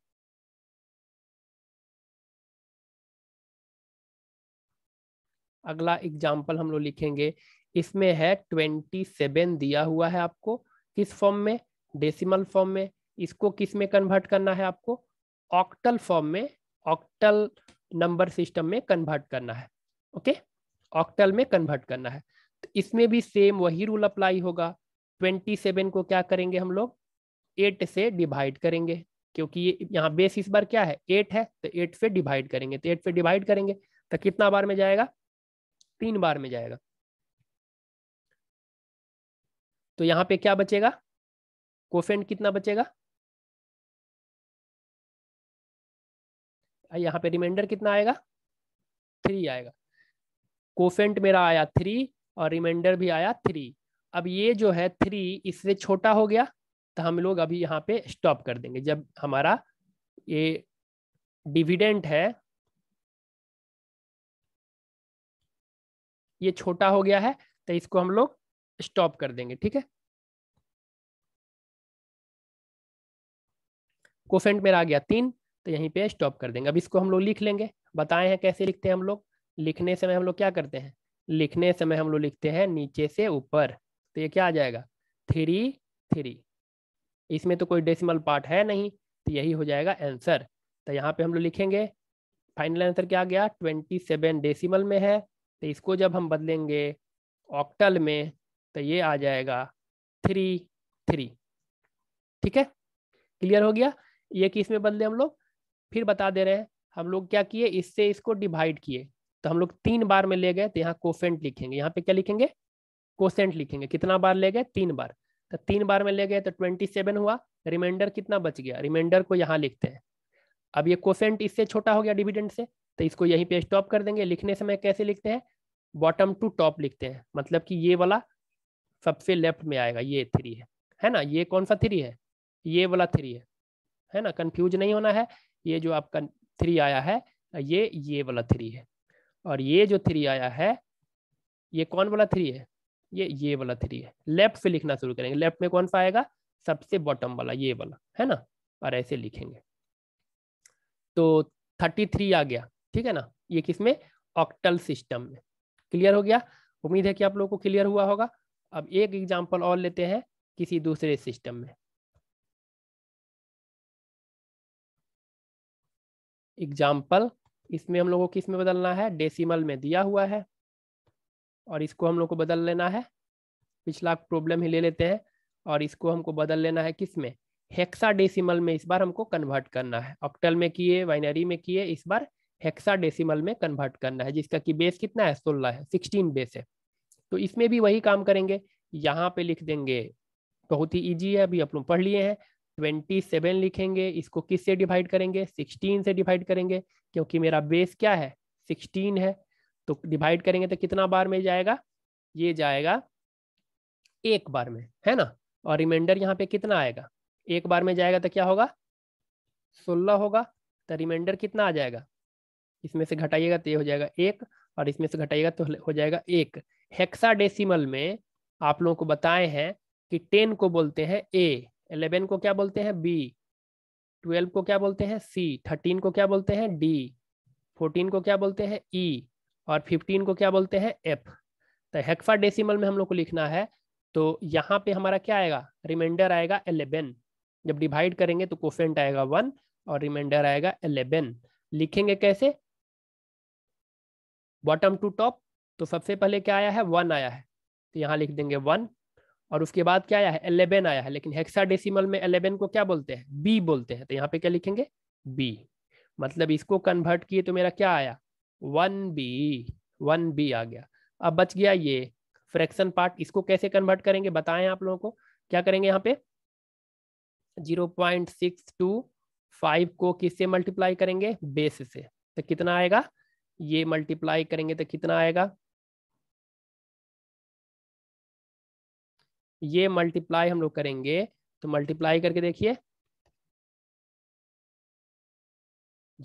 Speaker 1: अगला एग्जाम्पल हम लोग लिखेंगे इसमें है ट्वेंटी सेवन दिया
Speaker 2: हुआ है आपको किस फॉर्म में डेसिमल फॉर्म में इसको किस में कन्वर्ट करना है आपको ऑक्टल फॉर्म में ऑक्टल नंबर सिस्टम में कन्वर्ट करना है ओके ऑक्टल में कन्वर्ट करना है तो इसमें भी सेम वही रूल अप्लाई होगा ट्वेंटी सेवन को क्या करेंगे हम लोग एट से डिवाइड करेंगे क्योंकि ये यहाँ बेस इस बार क्या है एट है तो एट से डिवाइड करेंगे तो एट से डिवाइड करेंगे तो कितना बार में जाएगा
Speaker 1: तीन बार में जाएगा तो यहाँ पे क्या बचेगा कोफेंट कितना बचेगा यहाँ पे रिमाइंडर कितना आएगा थ्री आएगा
Speaker 2: कोफेंट मेरा आया थ्री और रिमाइंडर भी आया थ्री अब ये जो है थ्री इससे छोटा हो गया तो हम लोग अभी यहाँ पे स्टॉप कर देंगे जब हमारा
Speaker 1: ये डिविडेंट है ये छोटा हो गया है तो इसको हम लोग स्टॉप कर देंगे ठीक है कोफेंट मेरा आ गया
Speaker 2: तीन तो यहीं पे स्टॉप कर देंगे अब इसको हम लोग लिख लेंगे बताए हैं कैसे लिखते हैं हम लोग लिखने समय हम लोग क्या करते हैं लिखने समय हम लोग लिखते हैं नीचे से ऊपर तो ये क्या आ जाएगा थ्री थ्री इसमें तो कोई डेसिमल पार्ट है नहीं तो यही हो जाएगा आंसर तो यहाँ पे हम लोग लिखेंगे फाइनल आंसर क्या आ गया ट्वेंटी सेवन डेसीमल में है तो इसको जब हम बदलेंगे ऑक्टल में तो ये आ जाएगा थ्री थ्री ठीक है क्लियर हो गया ये किस में बदले हम लोग फिर बता दे रहे हैं हम लोग क्या किए इससे इसको डिवाइड किए तो हम लोग तीन बार में ले गए तो यहाँ कोसेंट लिखेंगे यहाँ पे क्या लिखेंगे कोसेंट लिखेंगे कितना बार ले गए तीन बार तो तीन बार में ले गए तो ट्वेंटी सेवन हुआ रिमाइंडर कितना बच गया रिमाइंडर को यहाँ लिखते हैं अब ये कोसेंट इससे छोटा हो गया डिविडेंड से तो इसको यहीं पे स्टॉप कर देंगे लिखने समय कैसे लिखते हैं बॉटम टू टॉप लिखते हैं मतलब कि ये वाला सबसे लेफ्ट में आएगा ये थ्री है है ना ये कौन सा थ्री है ये वाला थ्री है है ना कंफ्यूज नहीं होना है ये जो आपका थ्री आया है ये ये वाला थ्री है और ये जो थ्री आया है ये कौन वाला थ्री है ये ये वाला थ्री है लेफ्ट से लिखना शुरू करेंगे लेफ्ट में कौन सा आएगा सबसे बॉटम वाला ये वाला है ना और ऐसे लिखेंगे तो थर्टी थ्री आ गया ठीक है ना ये किसमें ऑक्टल सिस्टम में क्लियर हो गया उम्मीद है कि आप लोगों को क्लियर हुआ होगा अब एक एग्जाम्पल और लेते हैं किसी दूसरे सिस्टम में एग्जाम्पल इसमें हम लोगों को किस में बदलना है डेसिमल में दिया हुआ है और इसको हम लोग को बदल लेना है पिछला प्रॉब्लम ही ले लेते हैं और इसको हमको बदल लेना है किस में हेक्सा डेसिमल में इस बार हमको कन्वर्ट करना है ऑक्टल में किए वाइनरी में किए इस बार हेक्सा डेसिमल में कन्वर्ट करना है जिसका कि बेस कितना है सोलह है सिक्सटीन बेस है तो इसमें भी वही काम करेंगे यहाँ पे लिख देंगे बहुत ही ईजी है अभी आप लोग पढ़ लिए हैं 27 लिखेंगे इसको किस से डिवाइड करेंगे 16 से डिवाइड करेंगे क्योंकि मेरा बेस क्या है 16 है तो डिवाइड करेंगे तो कितना बार में जाएगा ये जाएगा एक बार में है ना और रिमाइंडर यहाँ पे कितना आएगा एक बार में जाएगा तो क्या होगा सोलह होगा तो रिमाइंडर कितना आ जाएगा इसमें से घटाइएगा तो ये हो जाएगा एक और इसमें से घटाइएगा तो हो जाएगा एक हेक्सा में आप लोगों को बताए हैं कि टेन को बोलते हैं ए इलेवन को क्या बोलते हैं बी ट्वेल्व को क्या बोलते हैं सी थर्टीन को क्या बोलते हैं डी फोर्टीन को क्या बोलते हैं ई और फिफ्टीन को क्या बोलते हैं एफ तो हेक्फा डेसिमल में हम लोग को लिखना है तो यहाँ पे हमारा क्या आएगा रिमाइंडर आएगा एलेवन जब डिवाइड करेंगे तो कोफेंट आएगा वन और रिमाइंडर आएगा एलेवन लिखेंगे कैसे बॉटम टू टॉप तो सबसे पहले क्या आया है वन आया है तो यहाँ लिख देंगे वन और उसके बाद क्या आया है एलेवन आया है लेकिन हेक्साडेसिमल में एलेवन को क्या बोलते हैं बी बोलते हैं तो यहाँ पे क्या लिखेंगे बी मतलब इसको कन्वर्ट किए तो मेरा क्या आया वन बी वन बी आ गया अब बच गया ये फ्रैक्शन पार्ट इसको कैसे कन्वर्ट करेंगे बताएं आप लोगों को क्या करेंगे यहाँ पे zero point six two five को किससे मल्टीप्लाई करेंगे बेस से तो कितना आएगा ये मल्टीप्लाई करेंगे तो
Speaker 1: कितना आएगा ये मल्टीप्लाई हम लोग करेंगे तो मल्टीप्लाई करके देखिए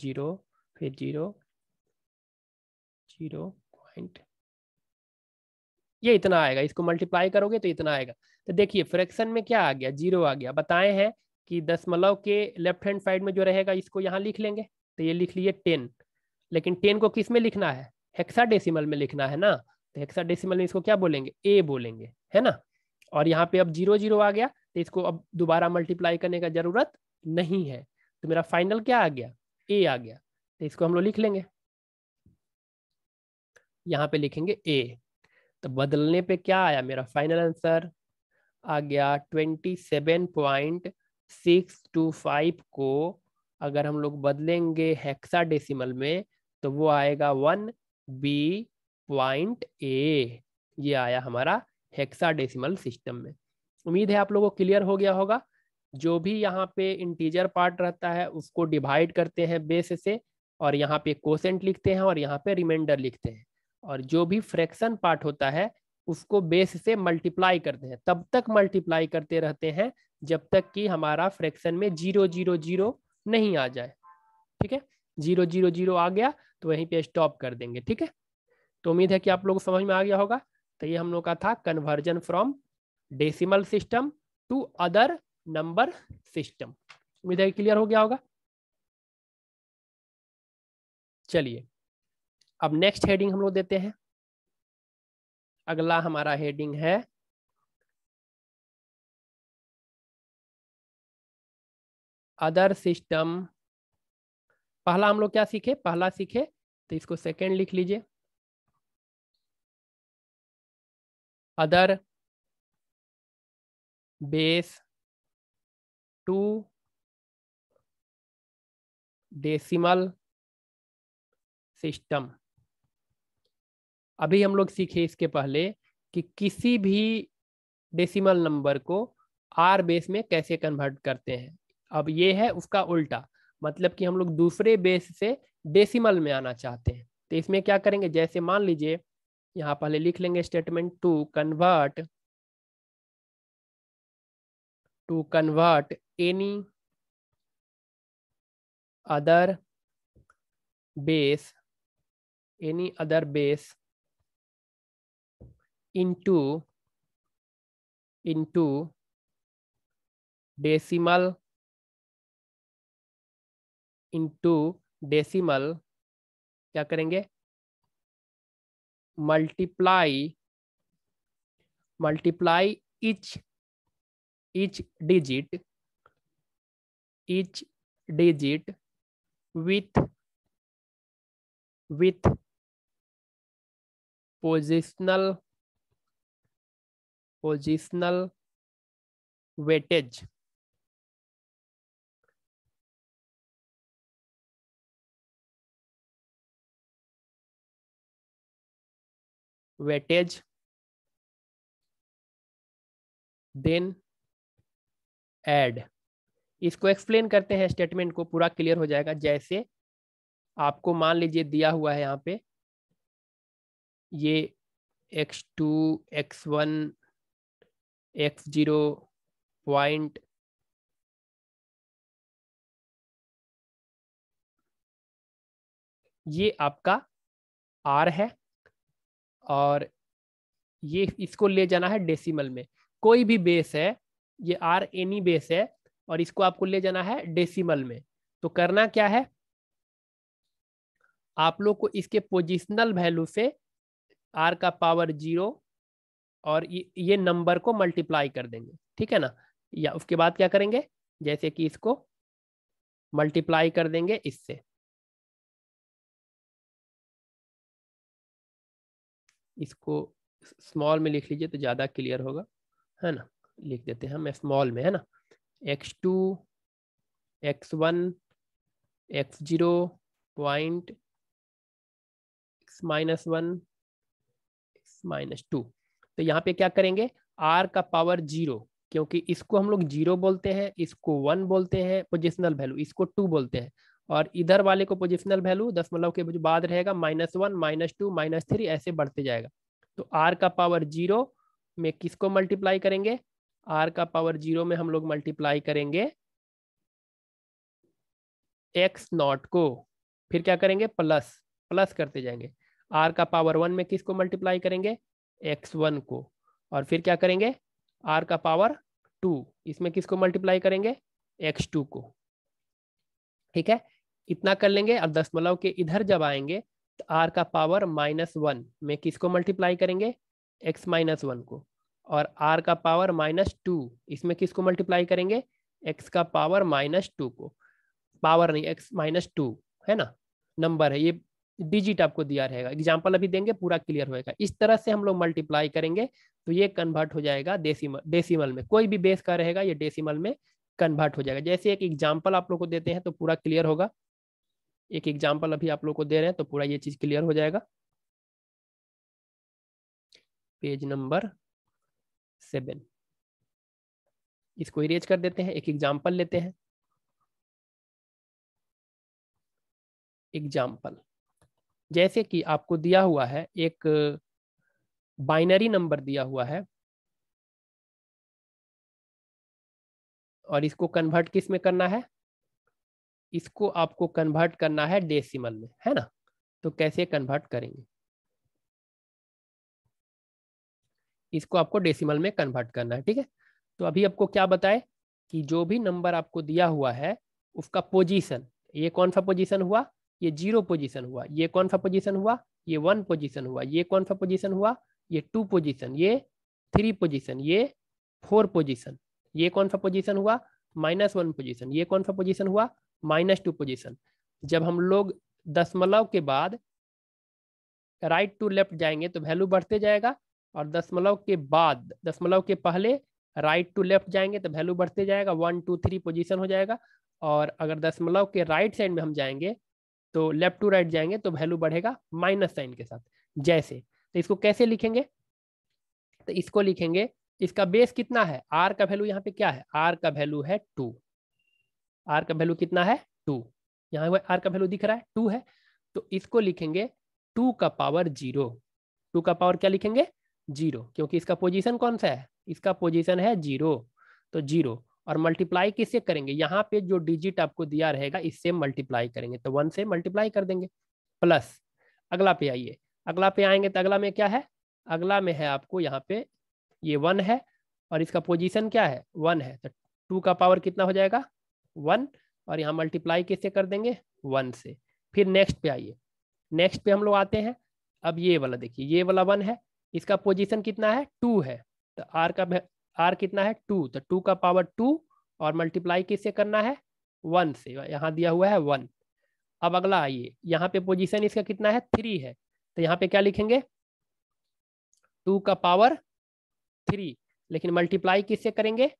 Speaker 1: जीरो फिर जीरो जीरो
Speaker 2: पॉइंट ये इतना आएगा इसको मल्टीप्लाई करोगे तो इतना आएगा तो देखिए फ्रैक्शन में क्या आ गया जीरो आ गया बताए हैं कि दसमलव के लेफ्ट हैंड साइड में जो रहेगा इसको यहाँ लिख लेंगे तो ये लिख लिए टेन लेकिन टेन को किस में लिखना है हेक्सा डेसिमल में लिखना है ना तो हेक्सा डेसिमल में इसको क्या बोलेंगे ए बोलेंगे है ना और यहाँ पे अब जीरो जीरो आ गया तो इसको अब दोबारा मल्टीप्लाई करने का जरूरत नहीं है तो मेरा फाइनल क्या आ गया ए आ गया तो इसको हम लोग लिख लेंगे यहाँ पे लिखेंगे ए तो बदलने पे क्या आया मेरा फाइनल आंसर आ गया twenty seven point six two five को अगर हम लोग बदलेंगे हेक्सा डेसिमल में तो वो आएगा वन बी पॉइंट ए ये आया हमारा हेक्साडेसिमल सिस्टम में उम्मीद है आप लोगों को क्लियर हो गया होगा जो भी यहाँ पे इंटीजर पार्ट रहता है उसको डिवाइड करते हैं बेस से और यहाँ पे कोसेंट लिखते हैं और यहाँ पे रिमाइंडर लिखते हैं और जो भी फ्रैक्शन पार्ट होता है उसको बेस से मल्टीप्लाई करते हैं तब तक मल्टीप्लाई करते रहते हैं जब तक कि हमारा फ्रैक्शन में जीरो जीरो जीरो नहीं आ जाए ठीक है जीरो जीरो जीरो आ गया तो वहीं पे स्टॉप कर देंगे ठीक है तो उम्मीद है कि आप लोग समझ में आ गया होगा तो ये हम लोग का था conversion from decimal system to other number system उम्मीद है क्लियर हो गया होगा
Speaker 1: चलिए अब नेक्स्ट हेडिंग हम लोग देते हैं अगला हमारा हेडिंग है अदर सिस्टम पहला हम लोग क्या सीखे पहला सीखे तो इसको सेकेंड लिख लीजिए other base to decimal system
Speaker 2: अभी हम लोग सीखे इसके पहले कि किसी भी डेसिमल नंबर को आर बेस में कैसे कन्वर्ट करते हैं अब ये है उसका उल्टा मतलब कि हम लोग दूसरे बेस से डेसिमल में आना चाहते हैं तो इसमें क्या करेंगे जैसे मान
Speaker 1: लीजिए यहाँ पहले लिख लेंगे statement to convert to convert any other base any other base into into decimal into decimal क्या करेंगे
Speaker 2: multiply multiply each
Speaker 1: each digit each digit with with positional positional weightage weightage then add इसको explain करते हैं statement को पूरा clear
Speaker 2: हो जाएगा जैसे आपको मान लीजिए दिया हुआ है यहाँ पे
Speaker 1: ये X two X one X zero point ये आपका आर है
Speaker 2: और ये इसको ले जाना है डेसिमल में कोई भी बेस है ये आर एनी बेस है और इसको आपको ले जाना है डेसिमल में तो करना क्या है आप लोग को इसके पोजिशनल वैल्यू से आर का पावर जीरो और ये नंबर को मल्टीप्लाई कर देंगे
Speaker 1: ठीक है ना या उसके बाद क्या करेंगे जैसे कि इसको मल्टीप्लाई कर देंगे इससे इसको स्मॉल में लिख लीजिए तो ज़्यादा क्लियर होगा है ना
Speaker 2: लिख देते हैं हम स्मॉल में है ना X two X one X zero point X minus one X minus two तो यहाँ पे क्या करेंगे आर का पावर जीरो क्योंकि इसको हम लोग जीरो बोलते हैं इसको वन बोलते हैं पोजिशनल वैल्यू इसको टू बोलते हैं और इधर वाले को पोजिशनल वैल्यू दशमलव के बाद रहेगा minus one minus two minus three ऐसे बढ़ते जाएगा तो आर का पावर जीरो में किसको मल्टीप्लाई करेंगे आर का पावर जीरो में हम लोग मल्टीप्लाई करेंगे एक्स नॉट को फिर क्या करेंगे प्लस प्लस करते जाएंगे आर का पावर वन में किसको मल्टीप्लाई करेंगे एक्स वन को और फिर क्या करेंगे आर का पावर टू इसमें किसको मल्टीप्लाई करेंगे एक्स टू को ठीक है इतना कर लेंगे और दशमलव के इधर जब आएंगे तो आर का पावर माइनस वन में किसको मल्टीप्लाई करेंगे एक्स माइनस वन को और आर का पावर माइनस टू इसमें किसको मल्टीप्लाई करेंगे एक्स का पावर माइनस टू को पावर नहीं एक्स माइनस टू है ना नंबर है ये डिजिट आपको दिया रहेगा एग्जाम्पल अभी देंगे पूरा क्लियर होएगा इस तरह से हम लोग मल्टीप्लाई करेंगे तो ये कन्वर्ट हो जाएगा डेसीमल डेसीमल में कोई भी बेस का रहेगा ये डेसीमल में कन्वर्ट हो जाएगा जैसे एक एग्जाम्पल आप लोग को देते हैं तो पूरा क्लियर होगा एक एग्जाम्पल अभी आप लोग को दे रहे हैं तो पूरा ये चीज क्लियर हो जाएगा
Speaker 1: पेज नंबर सेवन इसको इरेज कर देते हैं एक एग्जाम्पल लेते हैं
Speaker 2: एग्जाम्पल जैसे कि आपको दिया हुआ है एक
Speaker 1: बाइनरी नंबर दिया हुआ है और इसको कन्वर्ट किस में करना है इसको
Speaker 2: आपको कन्वर्ट करना है डेसिमल में है ना तो कैसे कन्वर्ट करेंगे इसको आपको डेसिमल में कन्वर्ट करना है ठीक है तो अभी आपको क्या बताए कि जो भी नंबर आपको दिया हुआ है उसका पोजीशन ये कौन सा पोजीशन हुआ ये जीरो पोजीशन हुआ ये कौन सा पोजीशन हुआ ये वन पोजीशन हुआ ये कौन सा पोजीशन हुआ ये टू पोजीशन ये थ्री पोजीशन ये फोर पोजीशन ये कौन सा पोजीशन हुआ माइनस वन पोजीशन ये कौन सा पोजीशन हुआ माइनस टू पोजिशन जब हम लोग दशमलव के बाद राइट टू लेफ्ट जाएंगे तो वैल्यू बढ़ते जाएगा और दशमलव के बाद दशमलव के पहले राइट टू लेफ्ट जाएंगे तो वैल्यू बढ़ते जाएगा वन टू थ्री पोजिशन हो जाएगा और अगर दशमलव के राइट साइड में हम जाएंगे तो लेफ्ट टू राइट जाएंगे तो वैल्यू बढ़ेगा माइनस साइन के साथ जैसे तो इसको कैसे लिखेंगे तो इसको लिखेंगे इसका बेस कितना है आर का वैल्यू यहाँ पे क्या है आर का वैल्यू है टू आर का वैल्यू कितना है टू यहाँ हुआ आर का वैल्यू दिख रहा है टू है तो इसको लिखेंगे टू का पावर जीरो टू का पावर क्या लिखेंगे जीरो क्योंकि इसका पोजीशन कौन सा है इसका पोजीशन है जीरो तो जीरो और मल्टीप्लाई किससे करेंगे यहाँ पे जो डिजिट आपको दिया रहेगा इससे मल्टीप्लाई करेंगे तो वन से मल्टीप्लाई कर देंगे प्लस अगला पे आइए अगला पे आएंगे तो अगला में क्या है अगला में है आपको यहाँ पे ये वन है और इसका पोजीशन क्या है वन है तो टू का पावर कितना हो जाएगा वन और यहाँ मल्टीप्लाई किससे कर देंगे वन से फिर नेक्स्ट पे आइए नेक्स्ट पे हम लोग आते हैं अब ये वाला देखिए ये वाला वन है इसका पोजीशन कितना है टू है तो आर का आर कितना है टू तो टू का पावर टू और मल्टीप्लाई किससे करना है वन से यहाँ दिया हुआ है वन अब अगला आइए यहाँ पे पोजीशन इसका कितना है थ्री है तो यहाँ पे क्या लिखेंगे टू का पावर थ्री लेकिन मल्टीप्लाई किससे करेंगे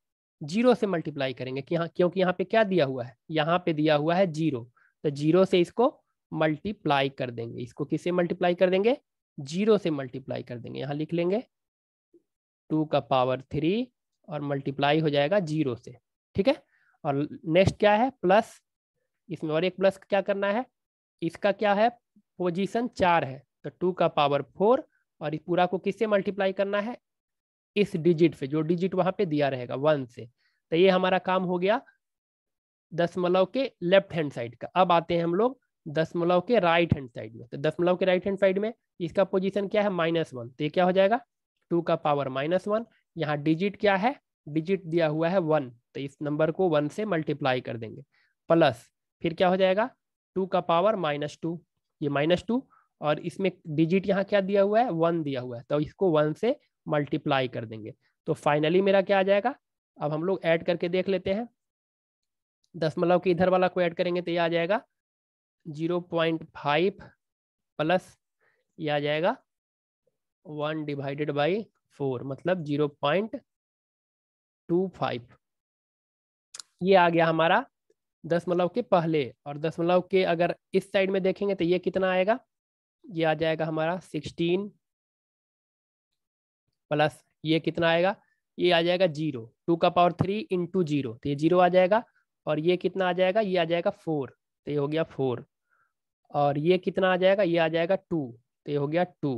Speaker 2: जीरो से मल्टीप्लाई करेंगे कि यहाँ क्योंकि यहाँ पे क्या दिया हुआ है यहाँ पे दिया हुआ है जीरो तो जीरो से इसको मल्टीप्लाई कर देंगे इसको किससे मल्टीप्लाई कर देंगे जीरो से मल्टीप्लाई कर देंगे यहाँ लिख लेंगे टू का पावर थ्री और मल्टीप्लाई हो जाएगा जीरो से ठीक है और नेक्स्ट क्या है प्लस इसमें और एक प्लस क्या करना है इसका क्या है पोजीशन चार है तो टू का पावर फोर और इस पूरा को किससे मल्टीप्लाई करना है इस डिजिट पे जो डिजिट वहां पे दिया रहेगा वन से तो ये हमारा काम हो गया दसमलव के लेफ्ट हैंड साइड का अब आते हैं हम लोग दसमलव के राइट हैंड साइड में तो दसमलव के राइट हैंड साइड में इसका पोजीशन क्या है माइनस वन तो ये क्या हो जाएगा टू का पावर माइनस वन यहाँ डिजिट क्या है डिजिट दिया हुआ है वन तो इस नंबर को वन से मल्टीप्लाई कर देंगे प्लस फिर क्या हो जाएगा टू का पावर माइनस टू ये माइनस टू और इसमें डिजिट यहाँ क्या दिया हुआ है वन दिया हुआ है तो इसको वन से मल्टीप्लाई कर देंगे तो फाइनली मेरा क्या आ जाएगा अब हम लोग ऐड करके देख लेते हैं दशमलव के इधर वाला को ऐड करेंगे तो ये आ जाएगा जीरो पॉइंट फाइव प्लस ये आ जाएगा वन डिवाइडेड बाई फोर मतलब जीरो पॉइंट टू फाइव ये आ गया हमारा दशमलव के पहले और दशमलव के अगर इस साइड में देखेंगे तो ये कितना आएगा ये आ जाएगा हमारा सिक्सटीन प्लस ये कितना आएगा ये आ जाएगा जीरो टू का पावर थ्री इंटू जीरो तो ये जीरो आ जाएगा और ये कितना आ जाएगा ये आ जाएगा फोर तो ये हो गया फोर और ये कितना आ जाएगा ये आ जाएगा टू तो ये हो गया टू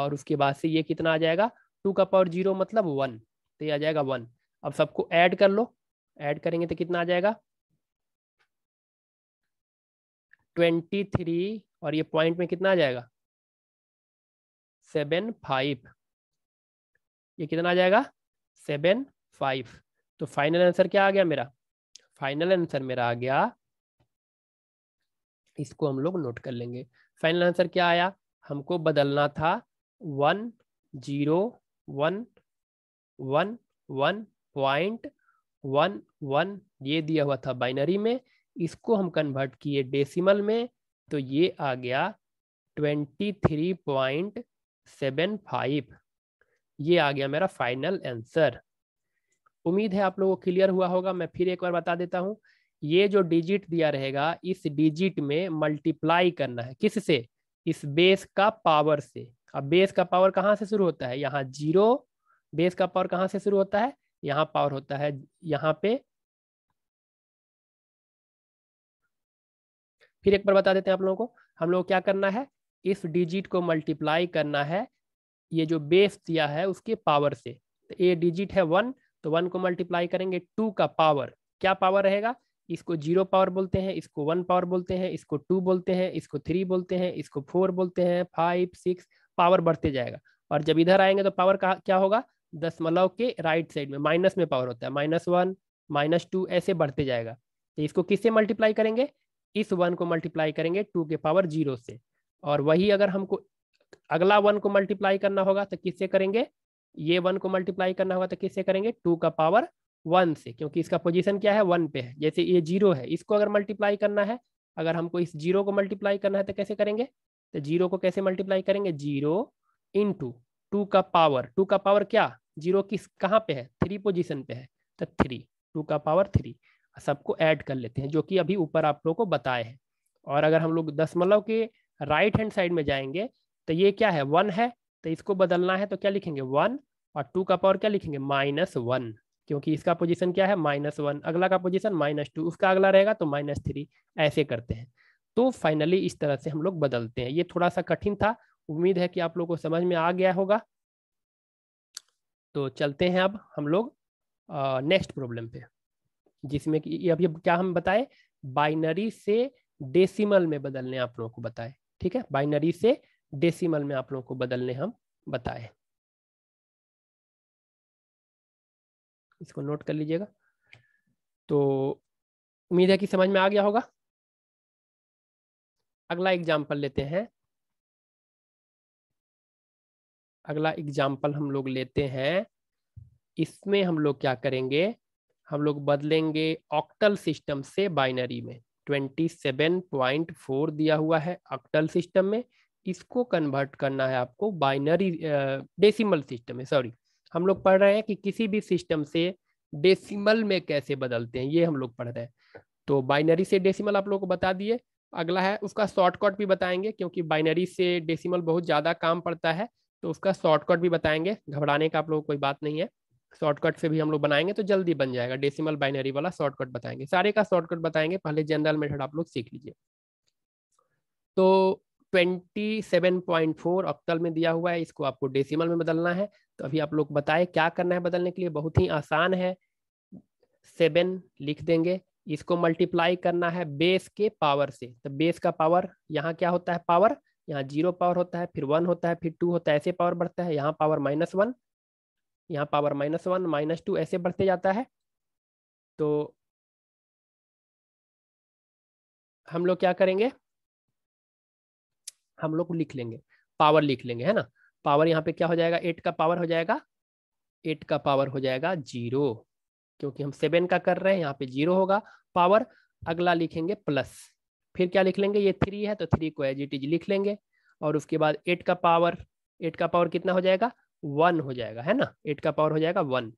Speaker 2: और उसके बाद से ये कितना आ जाएगा टू का पावर जीरो मतलब वन तो ये आ जाएगा वन अब सबको ऐड कर लो ऐड करेंगे तो कितना आ जाएगा ट्वेंटी थ्री और ये पॉइंट में कितना आ जाएगा सेवन फाइव ये कितना आ जाएगा सेवन फाइव तो फाइनल आंसर क्या आ गया मेरा फाइनल आंसर मेरा आ गया इसको हम लोग नोट कर लेंगे फाइनल आंसर क्या आया हमको बदलना था one zero one one one point one one ये दिया हुआ था बाइनरी में इसको हम कन्वर्ट किए डेसिमल में तो ये आ गया twenty three point seven five ये आ गया मेरा फाइनल आंसर उम्मीद है आप लोगों को क्लियर हुआ होगा मैं फिर एक बार बता देता हूँ ये जो डिजिट दिया रहेगा इस डिजिट में मल्टीप्लाई करना है किस से इस बेस का पावर से अब बेस का पावर कहाँ से शुरू होता है यहाँ जीरो बेस का पावर कहाँ से शुरू होता है यहाँ पावर होता है यहाँ पे फिर एक बार बता देते हैं आप लोगों को हम लोग क्या करना है इस डिजिट को मल्टीप्लाई करना है ये जो बेस दिया है उसके पावर से तो ए डिजिट है वन तो वन को मल्टीप्लाई करेंगे टू का पावर क्या पावर रहेगा इसको जीरो पावर बोलते हैं इसको वन पावर बोलते हैं इसको टू बोलते हैं इसको थ्री बोलते हैं इसको फोर बोलते हैं फाइव सिक्स पावर बढ़ते जाएगा और जब इधर आएंगे तो पावर का क्या होगा दसमलव के राइट साइड में माइनस में पावर होता है माइनस वन माइनस टू ऐसे बढ़ते जाएगा तो इसको किससे मल्टीप्लाई करेंगे इस वन को मल्टीप्लाई करेंगे टू के पावर जीरो से और वही अगर हमको अगला वन को मल्टीप्लाई करना होगा तो किससे करेंगे ये वन को मल्टीप्लाई करना होगा तो किससे करेंगे टू का पावर वन से क्योंकि इसका पोजीशन क्या है वन पे है जैसे ये जीरो है इसको अगर मल्टीप्लाई करना है अगर हमको इस जीरो को मल्टीप्लाई करना है तो कैसे करेंगे तो जीरो को कैसे मल्टीप्लाई करेंगे जीरो इंटू टू का पावर टू का पावर क्या जीरो किस कहाँ पे है थ्री पोजिशन पे है तो थ्री टू का पावर थ्री सबको ऐड कर लेते हैं जो कि अभी ऊपर आप लोग को बताए हैं और अगर हम लोग दसमलव मतलब के राइट हैंड साइड में जाएंगे तो ये क्या है वन है तो इसको बदलना है तो क्या लिखेंगे वन और टू का पावर क्या लिखेंगे माइनस वन क्योंकि इसका पोजीशन क्या है माइनस वन अगला का पोजीशन माइनस टू उसका अगला रहेगा तो माइनस थ्री ऐसे करते हैं तो फाइनली इस तरह से हम लोग बदलते हैं ये थोड़ा सा कठिन था उम्मीद है कि आप लोग को समझ में आ गया होगा तो चलते हैं अब हम लोग नेक्स्ट प्रॉब्लम पे जिसमें कि अभी क्या हम बताए बाइनरी से डेसिमल में बदलने आप लोगों को बताए ठीक है बाइनरी से डेसिमल में आप लोगों को
Speaker 1: बदलने हम बताए इसको नोट कर लीजिएगा तो उम्मीद है कि समझ में आ गया होगा अगला एग्जाम्पल लेते हैं अगला एग्जाम्पल हम लोग लेते हैं इसमें हम लोग क्या
Speaker 2: करेंगे हम लोग बदलेंगे ऑक्टल सिस्टम से बाइनरी में 27.4 दिया हुआ है ऑक्टल सिस्टम में इसको कन्वर्ट करना है आपको बाइनरी डेसिमल सिस्टम में सॉरी हम लोग पढ़ रहे हैं कि किसी भी सिस्टम से डेसिमल में कैसे बदलते हैं ये हम लोग पढ़ रहे हैं तो बाइनरी से डेसिमल आप लोग को बता दिए अगला है उसका शॉर्टकट भी बताएंगे क्योंकि बाइनरी से डेसिमल बहुत ज़्यादा काम पड़ता है तो उसका शॉर्टकट भी बताएंगे घबराने का आप लोगों को कोई बात नहीं है शॉर्टकट से भी हम लोग बनाएंगे तो जल्दी बन जाएगा डेसिमल बाइनरी वाला शॉर्टकट बताएंगे सारे का शॉर्टकट बताएंगे पहले जनरल मेथड आप लोग सीख लीजिए तो 27.4 अक्टल में दिया हुआ है इसको आपको डेसिमल में बदलना है तो अभी आप लोग बताएं क्या करना है बदलने के लिए बहुत ही आसान है सेवन लिख देंगे इसको मल्टीप्लाई करना है बेस के पावर से तो बेस का पावर यहाँ क्या होता है पावर यहाँ जीरो पावर होता है फिर वन होता है फिर टू होता है ऐसे पावर बढ़ता है यहाँ पावर माइनस वन यहाँ power minus one minus two ऐसे बढ़ते
Speaker 1: जाता है तो हम लोग क्या करेंगे हम लोग लिख लेंगे पावर लिख लेंगे है
Speaker 2: ना पावर यहाँ पे क्या हो जाएगा एट का पावर हो जाएगा एट का पावर हो जाएगा जीरो क्योंकि हम सेवन का कर रहे हैं यहाँ पे जीरो होगा पावर अगला लिखेंगे प्लस फिर क्या लिख लेंगे ये थ्री है तो थ्री को एज इट इज लिख लेंगे और उसके बाद एट का पावर एट का पावर कितना हो जाएगा वन हो जाएगा है ना एट का पावर हो जाएगा वन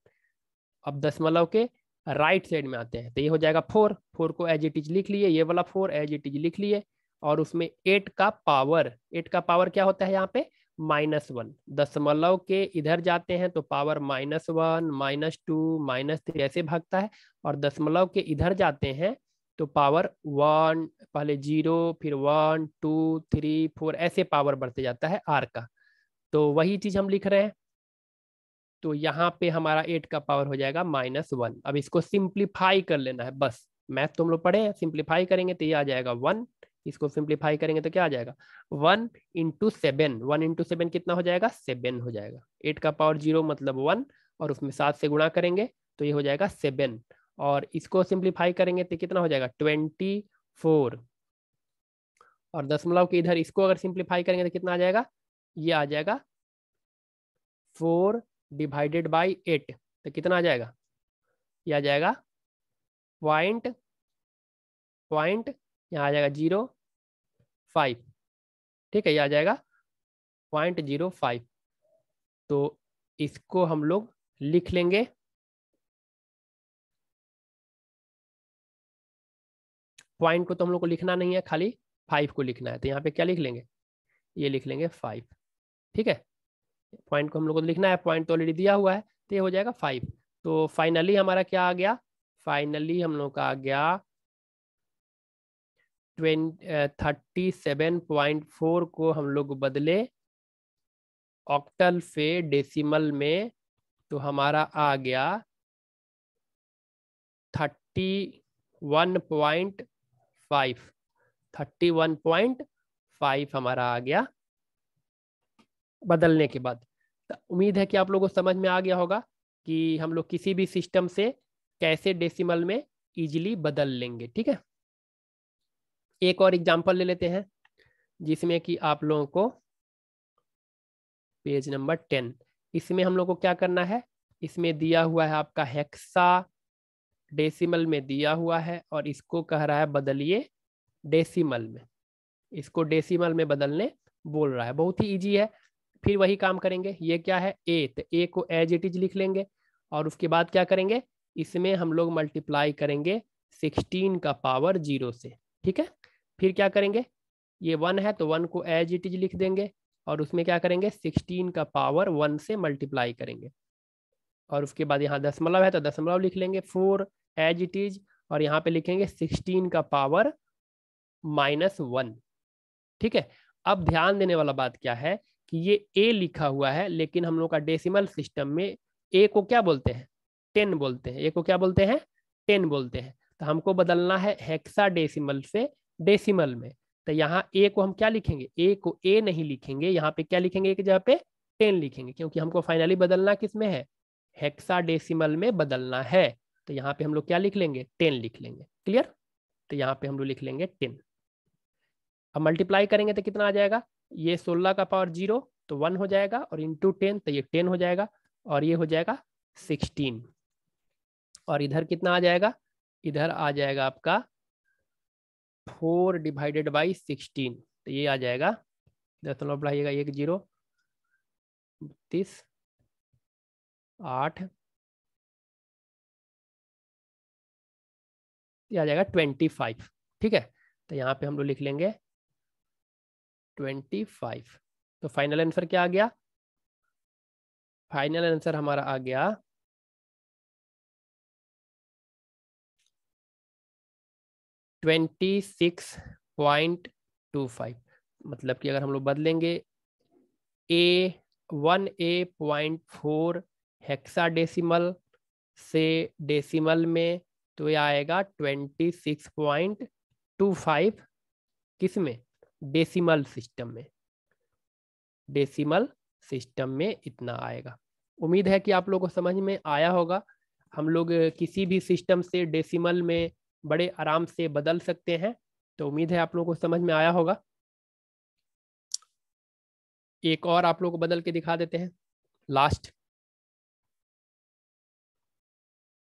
Speaker 2: अब दशमलव मतलब के राइट साइड में आते हैं तो ये हो जाएगा फोर फोर को एज इट इज लिख लिए ये वाला फोर एज इट इज लिख लिए और उसमें एट का पावर एट का पावर क्या होता है यहाँ पे माइनस वन दशमलव के इधर जाते हैं तो power minus one minus two minus three ऐसे भागता है और दशमलव के इधर जाते हैं तो पावर वन पहले जीरो फिर वन टू थ्री फोर ऐसे पावर बढ़ते जाता है आर का तो वही चीज हम लिख रहे हैं तो यहाँ पे हमारा एट का पावर हो जाएगा माइनस वन अब इसको सिंप्लीफाई कर लेना है बस मैथ तुम तो लोग पढ़े सिंप्लीफाई करेंगे तो ये आ जाएगा वन इसको सिंप्लीफाई करेंगे तो क्या आ जाएगा one into seven one into seven कितना हो जाएगा सेवन हो जाएगा एट का पावर जीरो मतलब वन और उसमें सात से गुणा करेंगे तो ये हो जाएगा सेवन और इसको सिंप्लीफाई करेंगे तो कितना हो जाएगा ट्वेंटी फोर और दशमलव के इधर इसको अगर सिंप्लीफाई करेंगे तो कितना आ जाएगा ये आ जाएगा फोर डिवाइडेड बाई एट तो कितना आ जाएगा ये आ जाएगा पॉइंट पॉइंट यहाँ आ जाएगा जीरो फाइव ठीक है ये आ जाएगा पॉइंट जीरो
Speaker 1: फाइव तो इसको हम लोग लिख लेंगे पॉइंट को तो हम लोग को लिखना नहीं है खाली फाइव को लिखना है तो यहाँ पे क्या लिख लेंगे ये लिख लेंगे फाइव
Speaker 2: ठीक है पॉइंट को हम लोग को लिखना है पॉइंट तो ऑलरेडी दिया हुआ है तो ये हो जाएगा फाइव तो फाइनली हमारा क्या आ गया फाइनली हम लोग का आ गया थर्टी सेवन पॉइंट फोर को हम लोग बदले ऑक्टल से डेसिमल में तो हमारा आ गया thirty one point five thirty one point five हमारा आ गया बदलने के बाद तो उम्मीद है कि आप लोगों को समझ में आ गया होगा कि हम लोग किसी भी सिस्टम से कैसे डेसिमल में इजीली बदल लेंगे ठीक है एक और एग्जाम्पल ले लेते हैं जिसमें कि आप लोगों को पेज नंबर टेन इसमें हम लोग को क्या करना है इसमें दिया हुआ है आपका हेक्सा डेसिमल में दिया हुआ है और इसको कह रहा है बदलिए डेसिमल में इसको डेसिमल में बदलने बोल रहा है बहुत ही इजी है फिर वही काम करेंगे ये क्या है ए तो ए को एज इट इज लिख लेंगे और उसके बाद क्या करेंगे इसमें हम लोग मल्टीप्लाई करेंगे सिक्सटीन का पावर जीरो से ठीक है फिर क्या करेंगे ये वन है तो वन को एज इट इज लिख देंगे और उसमें क्या करेंगे सिक्सटीन का पावर वन से मल्टीप्लाई करेंगे और उसके बाद यहाँ दशमलव है तो दशमलव लिख लेंगे फोर एज इट इज और यहाँ पे लिखेंगे सिक्सटीन का पावर माइनस वन ठीक है अब ध्यान देने वाला बात क्या है कि ये ए लिखा हुआ है लेकिन हम लोग का डेसिमल सिस्टम में ए को क्या बोलते हैं टेन बोलते हैं ए को क्या बोलते हैं टेन बोलते हैं तो हमको बदलना है हेक्सा डेसिमल से डेसिमल में तो यहाँ ए को हम क्या लिखेंगे ए को ए नहीं लिखेंगे यहाँ पे क्या लिखेंगे एक जगह पे टेन लिखेंगे क्योंकि हमको फाइनली बदलना किस में है हेक्सा डेसिमल में बदलना है तो यहाँ पे हम लोग क्या लिख लेंगे टेन लिख लेंगे क्लियर तो यहाँ पे हम लोग लिख लेंगे टेन अब मल्टीप्लाई करेंगे तो कितना आ जाएगा ये सोलह का पावर जीरो तो वन हो जाएगा और इंटू टेन तो ये टेन हो जाएगा और ये हो जाएगा सिक्सटीन और इधर कितना आ जाएगा इधर आ जाएगा आपका फोर डिवाइडेड बाई सिक्सटीन तो ये आ जाएगा दशमलव बढ़ाइएगा एक जीरो
Speaker 1: बत्तीस आठ ये आ जाएगा ट्वेंटी फाइव ठीक है तो
Speaker 2: यहाँ पे हम लोग लिख लेंगे ट्वेंटी फाइव तो फाइनल आंसर क्या आ गया
Speaker 1: फाइनल आंसर हमारा आ गया twenty six point two five मतलब कि अगर हम लोग बदलेंगे A
Speaker 2: one A point four hexadecimal से डेसीमल में तो ये आएगा twenty six point two five किस में डेसीमल सिस्टम में डेसिमल सिस्टम में इतना आएगा उम्मीद है कि आप लोगों को समझ में आया होगा हम लोग किसी भी सिस्टम से डेसिमल में बड़े आराम से बदल सकते हैं तो उम्मीद
Speaker 1: है आप लोगों को समझ में आया होगा एक और आप लोगों को बदल के दिखा देते हैं last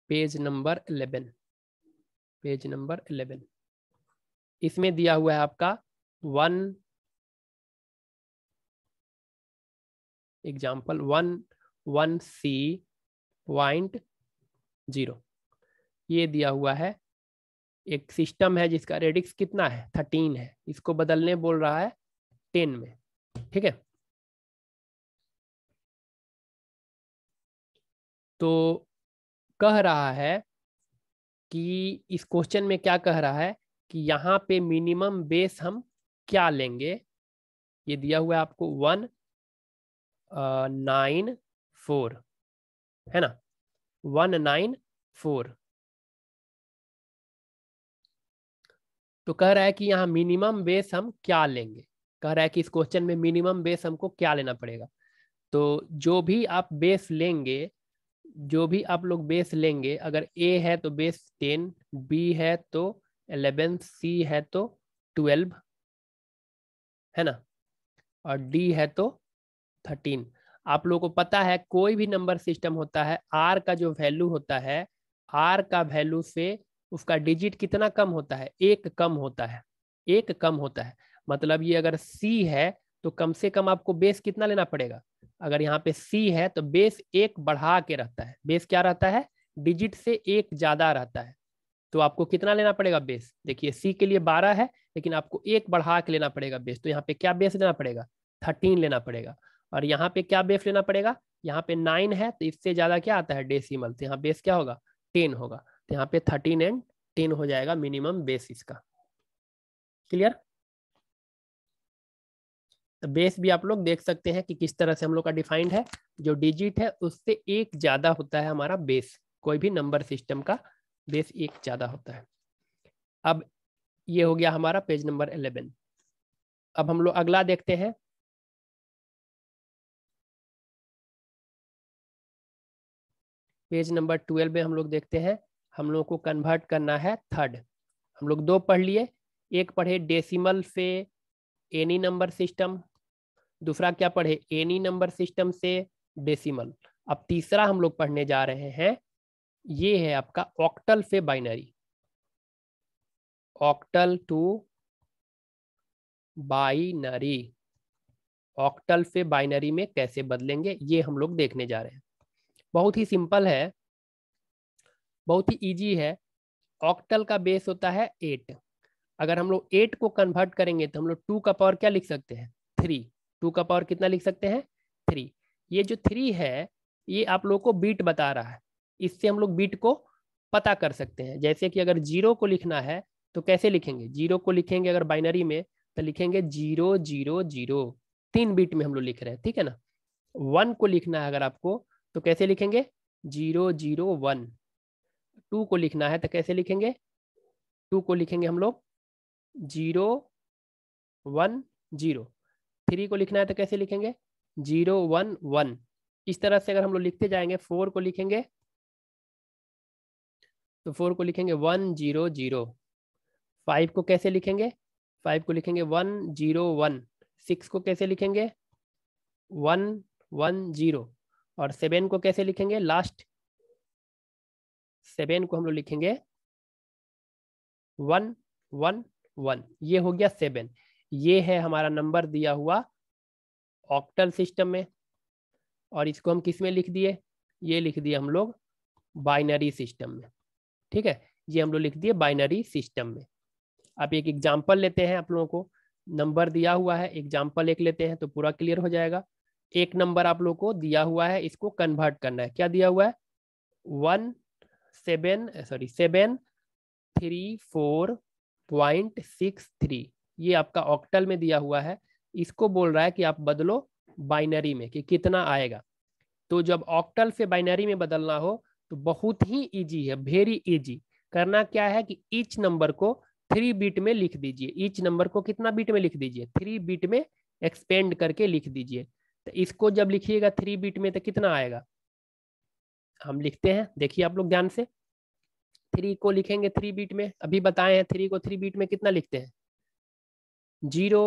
Speaker 1: page number eleven page number eleven इसमें दिया हुआ है आपका one example one one C point
Speaker 2: zero ये दिया हुआ है एक सिस्टम है जिसका रेडिक्स कितना है
Speaker 1: थर्टीन है इसको बदलने बोल रहा है टेन में ठीक है तो कह रहा
Speaker 2: है कि इस क्वेश्चन में क्या कह रहा है कि यहाँ पे मिनिमम बेस हम क्या लेंगे ये दिया हुआ है आपको वन
Speaker 1: नाइन फोर है ना वन नाइन फोर तो कह रहा है कि यहाँ
Speaker 2: मिनिमम बेस हम क्या लेंगे कह रहा है कि इस क्वेश्चन में मिनिमम बेस हमको क्या लेना पड़ेगा तो जो भी आप बेस लेंगे जो भी आप लोग बेस लेंगे अगर ए है तो बेस टेन बी है तो एलेवन सी है तो ट्वेल्व है ना और डी है तो थर्टीन आप लोगों को पता है कोई भी नंबर सिस्टम होता है आर का जो वैल्यू होता है आर का वैल्यू से उसका डिजिट कितना कम होता है एक कम होता है एक कम होता है मतलब ये अगर सी है तो कम से कम आपको बेस कितना लेना पड़ेगा अगर यहाँ पे सी है तो बेस एक बढ़ा के रहता है बेस क्या रहता है डिजिट से एक ज्यादा रहता है तो आपको कितना लेना पड़ेगा बेस देखिए सी के लिए बारह है लेकिन आपको एक बढ़ा के लेना पड़ेगा बेस तो यहाँ पे क्या बेस लेना पड़ेगा थर्टीन लेना पड़ेगा और यहाँ पे क्या बेस लेना पड़ेगा यहाँ पे नाइन है तो इससे ज्यादा क्या आता है डेसीमल तो यहाँ बेस क्या होगा टेन होगा यहाँ पे थर्टीन एंड टेन हो जाएगा मिनिमम बेस इसका क्लियर तो बेस भी आप लोग देख सकते हैं कि किस तरह से हम लोग का डिफाइंड है जो डिजिट है उससे एक ज्यादा होता है हमारा बेस कोई भी नंबर सिस्टम का बेस एक ज्यादा होता है अब ये हो गया हमारा पेज
Speaker 1: नंबर एलेवन अब हम लोग अगला देखते हैं पेज नंबर ट्वेल्व में हम लोग
Speaker 2: देखते हैं हम लोगों को कन्वर्ट करना है थर्ड हम लोग दो पढ़ लिए एक पढ़े डेसिमल से एनी नंबर सिस्टम दूसरा क्या पढ़े एनी नंबर सिस्टम से डेसिमल अब तीसरा हम लोग पढ़ने जा रहे हैं ये है आपका ऑक्टल से binary octal to binary octal से बाइनरी में कैसे बदलेंगे ये हम लोग देखने जा रहे हैं बहुत ही सिंपल है बहुत ही ईजी है ऑक्टल का बेस होता है एट अगर हम लोग एट को कन्वर्ट करेंगे तो हम लोग टू का पावर क्या लिख सकते हैं थ्री टू का पावर कितना लिख सकते हैं थ्री ये जो थ्री है ये आप लोगों को बीट बता रहा है इससे हम लोग बीट को पता कर सकते हैं जैसे कि अगर जीरो को लिखना है तो कैसे लिखेंगे जीरो को लिखेंगे अगर बाइनरी में तो लिखेंगे जीरो जीरो जीरो तीन बीट में हम लोग लिख रहे हैं ठीक है ना वन को लिखना है अगर आपको तो कैसे लिखेंगे जीरो जीरो वन टू को लिखना है तो कैसे लिखेंगे टू को लिखेंगे हम लोग जीरो वन जीरो थ्री को लिखना है तो कैसे लिखेंगे जीरो वन वन इस तरह से अगर हम लोग लिखते जाएंगे फोर को लिखेंगे तो फोर को लिखेंगे वन जीरो जीरो फाइव को कैसे लिखेंगे फाइव को लिखेंगे वन जीरो वन सिक्स को कैसे लिखेंगे वन वन जीरो और सेवन को कैसे लिखेंगे लास्ट सेवन को हम लोग लिखेंगे वन वन वन ये हो गया सेवन ये है हमारा नंबर दिया हुआ ऑक्टल सिस्टम में और इसको हम किस में लिख दिए ये लिख दिए हम लोग बाइनरी सिस्टम में ठीक है ये हम लोग लिख दिए बाइनरी सिस्टम में अब एक एग्जाम्पल लेते हैं आप लोगों को नंबर दिया हुआ है एग्जाम्पल एक लेते हैं तो पूरा क्लियर हो जाएगा एक नंबर आप लोगों को दिया हुआ है इसको कन्वर्ट करना है क्या दिया हुआ है one seven sorry seven three four point six three ये आपका ऑक्टल में दिया हुआ है इसको बोल रहा है कि आप बदलो बाइनरी में कि कितना आएगा तो जब ऑक्टल से बाइनरी में बदलना हो तो बहुत ही इजी है वेरी इजी करना क्या है कि ईच नंबर को थ्री बीट में लिख दीजिए ईच नंबर को कितना बीट में लिख दीजिए थ्री बीट में एक्सपेंड करके लिख दीजिए तो इसको जब लिखिएगा थ्री बीट में तो कितना आएगा हम लिखते हैं देखिए आप लोग ध्यान से थ्री को लिखेंगे थ्री बीट में अभी बताए हैं थ्री को थ्री बीट में कितना लिखते हैं जीरो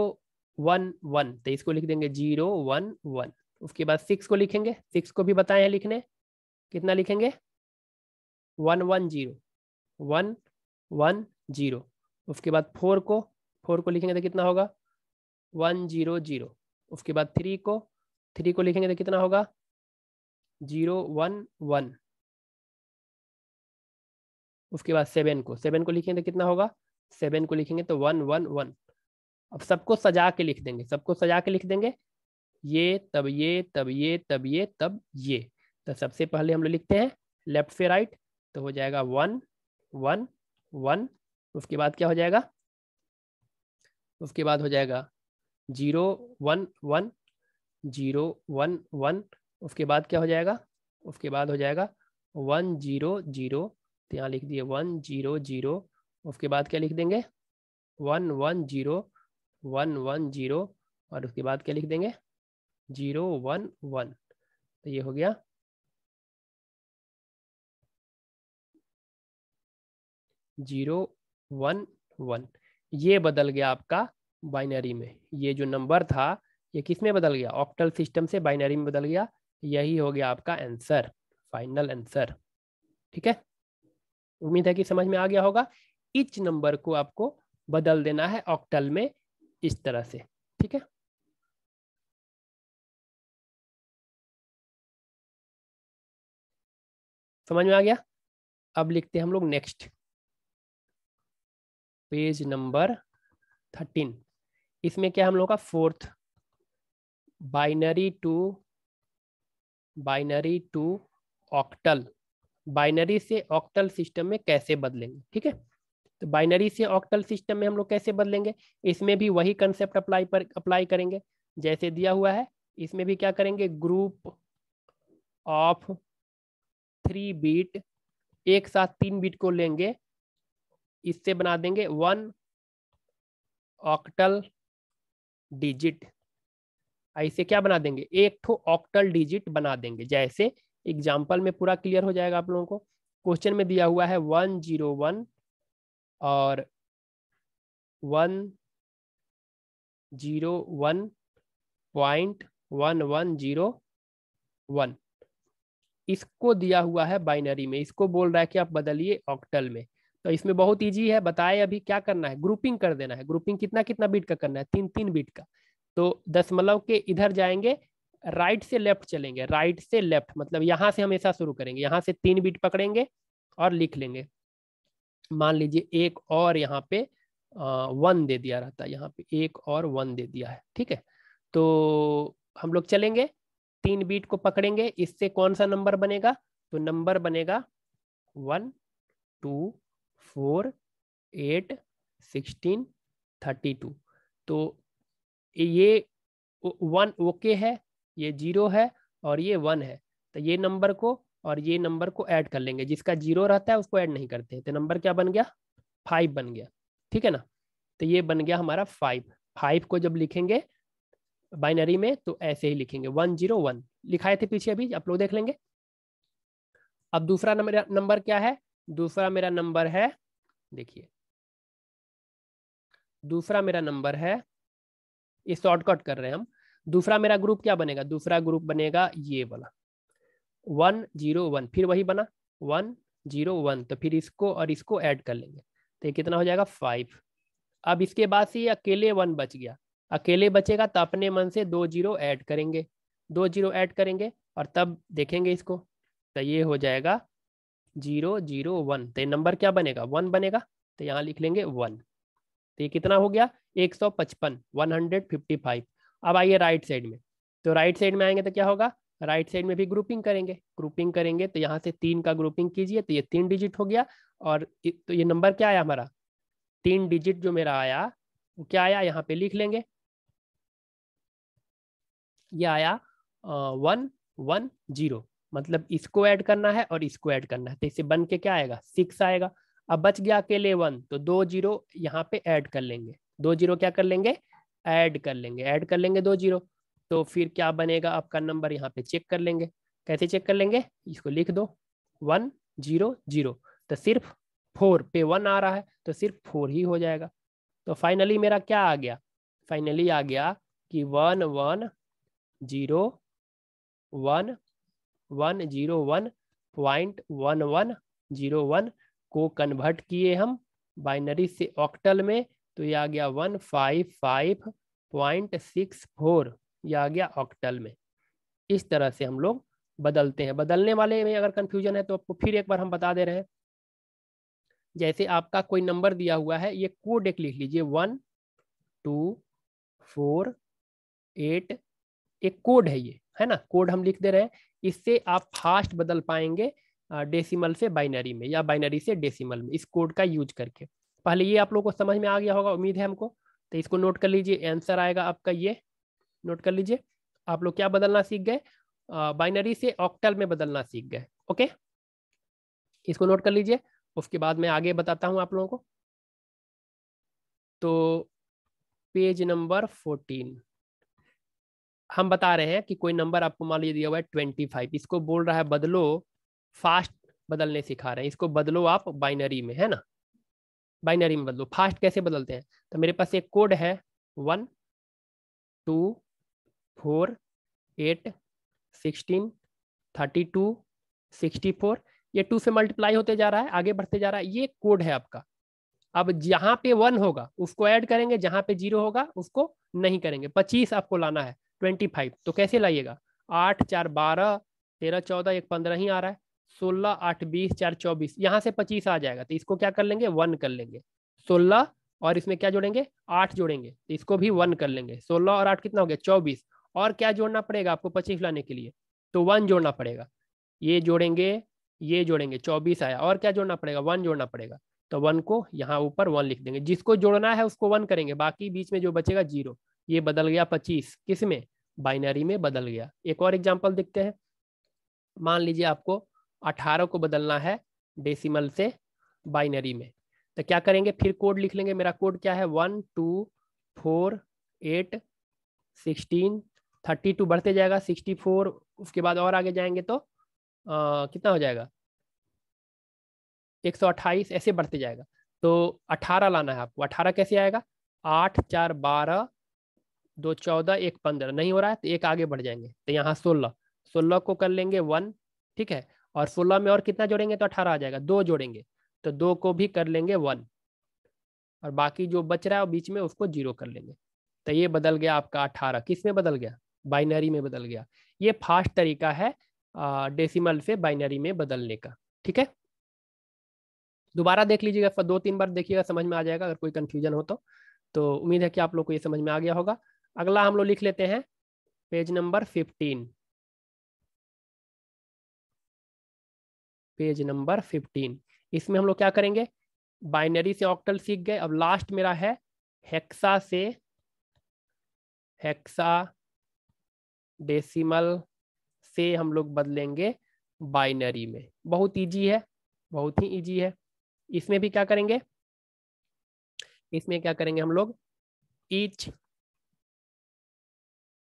Speaker 2: वन वन तो इसको लिख देंगे जीरो वन वन उसके बाद सिक्स को लिखेंगे सिक्स को भी बताए हैं लिखने कितना लिखेंगे one one zero one one zero उसके बाद फोर को फोर को लिखेंगे तो कितना होगा वन जीरो जीरो उसके बाद थ्री को थ्री को लिखेंगे तो कितना होगा जीरो वन वन उसके बाद सेवन को सेवन को लिखेंगे तो कितना होगा सेवन को लिखेंगे तो वन वन वन अब सबको सजा के लिख देंगे सबको सजा के लिख देंगे ये तब ये तब ये तब ये तब ये तो सबसे पहले हम लोग लिखते हैं लेफ्ट से राइट तो हो जाएगा वन वन वन उसके बाद क्या हो जाएगा उसके बाद हो जाएगा zero one one zero one one उसके बाद क्या हो जाएगा उसके बाद हो जाएगा वन जीरो जीरो तो यहाँ लिख दिए वन जीरो जीरो उसके बाद क्या लिख देंगे one one zero one one zero और उसके बाद क्या लिख देंगे जीरो वन
Speaker 1: वन तो ये हो गया जीरो वन वन ये बदल गया
Speaker 2: आपका बाइनरी में ये जो नंबर था ये किस में बदल गया ऑक्टल सिस्टम से बाइनरी में बदल गया यही हो गया आपका आंसर फाइनल आंसर ठीक है उम्मीद है कि समझ में आ गया होगा इच नंबर को आपको बदल देना है ऑक्टल
Speaker 1: में इस तरह से ठीक है समझ में आ गया अब लिखते हैं हम लोग नेक्स्ट पेज नंबर
Speaker 2: थर्टीन इसमें क्या हम लोग का fourth binary to binary to octal binary से ऑक्टल सिस्टम में कैसे बदलेंगे ठीक है तो बाइनरी से ऑक्टल सिस्टम में हम लोग कैसे बदलेंगे इसमें भी वही कंसेप्ट अप्लाई पर अप्लाई करेंगे जैसे दिया हुआ है इसमें भी क्या करेंगे ग्रुप ऑफ थ्री बीट एक साथ तीन बीट को लेंगे इससे बना देंगे वन ऑक्टल डिजिट ऐसे क्या बना देंगे एक ठो ऑक्टल डिजिट बना देंगे जैसे एग्जाम्पल में पूरा क्लियर हो जाएगा आप लोगों को क्वेश्चन में दिया हुआ है वन जीरो वन और one zero one point one one zero one इसको दिया हुआ है बाइनरी में इसको बोल रहा है कि आप बदलिए ऑक्टल में तो इसमें बहुत इजी है बताए अभी क्या करना है ग्रुपिंग कर देना है ग्रुपिंग कितना कितना बीट का करना है तीन तीन बीट का तो दशमलव मतलब के इधर जाएंगे राइट से लेफ्ट चलेंगे राइट से लेफ्ट मतलब यहाँ से हमेशा शुरू करेंगे यहाँ से तीन बीट पकड़ेंगे और लिख लेंगे मान लीजिए एक और यहाँ पे वन दे दिया रहता है यहाँ पे एक और वन दे दिया है ठीक है तो हम लोग चलेंगे तीन बीट को पकड़ेंगे इससे कौन सा नंबर बनेगा तो नंबर बनेगा one two four eight sixteen thirty two तो ये वन ओके है ये जीरो है और ये वन है तो ये नंबर को और ये नंबर को ऐड कर लेंगे जिसका जीरो रहता है उसको ऐड नहीं करते तो नंबर क्या बन गया फाइव बन गया ठीक है ना तो ये बन गया हमारा फाइव फाइव को जब लिखेंगे बाइनरी में तो ऐसे ही लिखेंगे वन जीरो वन लिखाए थे पीछे अभी आप लोग देख लेंगे अब दूसरा नंबर नंबर क्या है दूसरा मेरा नंबर है देखिए दूसरा मेरा नंबर है ये शॉर्टकट कर रहे हैं हम दूसरा मेरा ग्रुप क्या बनेगा दूसरा ग्रुप बनेगा ये वाला वन जीरो वन फिर वही बना वन जीरो वन तो फिर इसको और इसको ऐड कर लेंगे तो ये कितना हो जाएगा फाइव अब इसके बाद से अकेले वन बच गया अकेले बचेगा तो अपने मन से दो जीरो ऐड करेंगे दो जीरो ऐड करेंगे और तब देखेंगे इसको तो ये हो जाएगा जीरो जीरो वन तो नंबर क्या बनेगा वन बनेगा तो यहाँ लिख लेंगे वन तो ये कितना हो गया 155 155 अब आइए राइट साइड में तो राइट साइड में आएंगे तो क्या होगा राइट साइड में भी ग्रुपिंग करेंगे ग्रुपिंग करेंगे तो यहाँ से तीन का ग्रुपिंग कीजिए तो ये तीन डिजिट हो गया और तो ये नंबर क्या आया हमारा तीन डिजिट जो मेरा आया वो क्या आया यहाँ पे लिख लेंगे ये आया वन वन जीरो मतलब इसको ऐड करना है और इसको ऐड करना है तो इसे बन के क्या आएगा सिक्स आएगा अब बच गया अकेले वन तो दो जीरो यहाँ पे ऐड कर लेंगे दो जीरो क्या कर लेंगे ऐड कर लेंगे ऐड कर लेंगे दो जीरो तो फिर क्या बनेगा आपका नंबर यहाँ पे चेक कर लेंगे कैसे चेक कर लेंगे इसको लिख दो वन जीरो जीरो तो सिर्फ फोर पे वन आ रहा है तो सिर्फ फोर ही हो जाएगा तो फाइनली मेरा क्या आ गया फाइनली आ गया कि one one zero one one zero one point one one zero one को कन्वर्ट किए हम बाइनरी से ऑक्टल में तो ये आ गया one five five point six four यह आ गया ऑक्टल में इस तरह से हम लोग बदलते हैं बदलने वाले में अगर कन्फ्यूजन है तो आपको फिर एक बार हम बता दे रहे हैं जैसे आपका कोई नंबर दिया हुआ है ये कोड एक लिख लीजिए वन टू फोर एट एक कोड है ये है ना कोड हम लिख दे रहे हैं इससे आप फास्ट बदल पाएंगे डेसिमल से बाइनरी में या बाइनरी से डेसिमल में इस कोड का यूज करके पहले ये आप लोगों को समझ में आ गया होगा उम्मीद है हमको तो इसको नोट कर लीजिए आंसर आएगा आपका ये नोट कर लीजिए आप लोग क्या बदलना सीख गए बाइनरी से ऑक्टल में बदलना सीख गए ओके इसको नोट कर लीजिए उसके बाद मैं आगे बताता हूँ आप लोगों को तो पेज नंबर फोर्टीन हम बता रहे हैं कि कोई नंबर आपको मान लीजिए दिया हुआ है ट्वेंटी फाइव इसको बोल रहा है बदलो फास्ट बदलने सिखा रहे हैं इसको बदलो आप बाइनरी में है ना बाइनरी में बदलो फास्ट कैसे बदलते हैं तो मेरे पास एक कोड है one two four eight sixteen thirty two sixty four ये टू से मल्टीप्लाई होते जा रहा है आगे बढ़ते जा रहा है ये कोड है आपका अब जहाँ पे वन होगा उसको ऐड करेंगे जहाँ पे जीरो होगा उसको नहीं करेंगे पच्चीस आपको लाना है ट्वेंटी फाइव तो कैसे लाइएगा आठ चार बारह तेरह चौदह एक पंद्रह ही आ रहा है सोलह आठ बीस चार चौबीस यहाँ से पच्चीस आ जाएगा तो इसको क्या कर लेंगे वन कर लेंगे सोलह और इसमें क्या जोड़ेंगे आठ जोड़ेंगे तो इसको भी वन कर लेंगे सोलह और आठ कितना हो गया चौबीस और क्या जोड़ना पड़ेगा आपको पच्चीस लाने के लिए तो वन जोड़ना पड़ेगा ये जोड़ेंगे ये जोड़ेंगे चौबीस आया और क्या जोड़ना पड़ेगा वन जोड़ना पड़ेगा तो वन को यहाँ ऊपर वन लिख देंगे जिसको जोड़ना है उसको वन करेंगे बाकी बीच में जो बचेगा जीरो ये बदल गया पच्चीस किस में बाइनरी में बदल गया एक और एग्जाम्पल देखते हैं मान लीजिए आपको 18 को बदलना है डेसिमल से बाइनरी में तो क्या करेंगे फिर कोड लिख लेंगे मेरा कोड क्या है one two four eight sixteen thirty two बढ़ते जाएगा सिक्सटी फोर उसके बाद और आगे जाएंगे तो आ, कितना हो जाएगा एक सौ अट्ठाईस ऐसे बढ़ते जाएगा तो अठारह लाना है आपको अठारह कैसे आएगा आठ चार बारह दो चौदह एक पंद्रह नहीं हो रहा है तो एक आगे बढ़ जाएंगे तो यहाँ सोलह सोलह को कर लेंगे वन ठीक है और सोलह में और कितना जोड़ेंगे तो अठारह आ जाएगा दो जोड़ेंगे तो दो को भी कर लेंगे वन और बाकी जो बच रहा है बीच में उसको जीरो कर लेंगे तो ये बदल गया आपका अठारह किस में बदल गया बाइनरी में बदल गया ये फास्ट तरीका है डेसिमल से बाइनरी में बदलने का ठीक है दोबारा देख लीजिएगा दो तीन बार देखिएगा समझ में आ जाएगा अगर कोई कन्फ्यूजन हो तो तो उम्मीद है कि आप लोग को ये समझ में आ गया होगा अगला हम लोग लिख लेते हैं page number fifteen page number fifteen इसमें हम लोग क्या करेंगे बाइनरी से ऑक्टल सीख गए अब लास्ट मेरा है हेक्सा से हेक्सा डेसिमल से हम लोग बदलेंगे बाइनरी में बहुत इजी है बहुत ही इजी
Speaker 1: है इसमें भी क्या करेंगे इसमें क्या करेंगे हम लोग each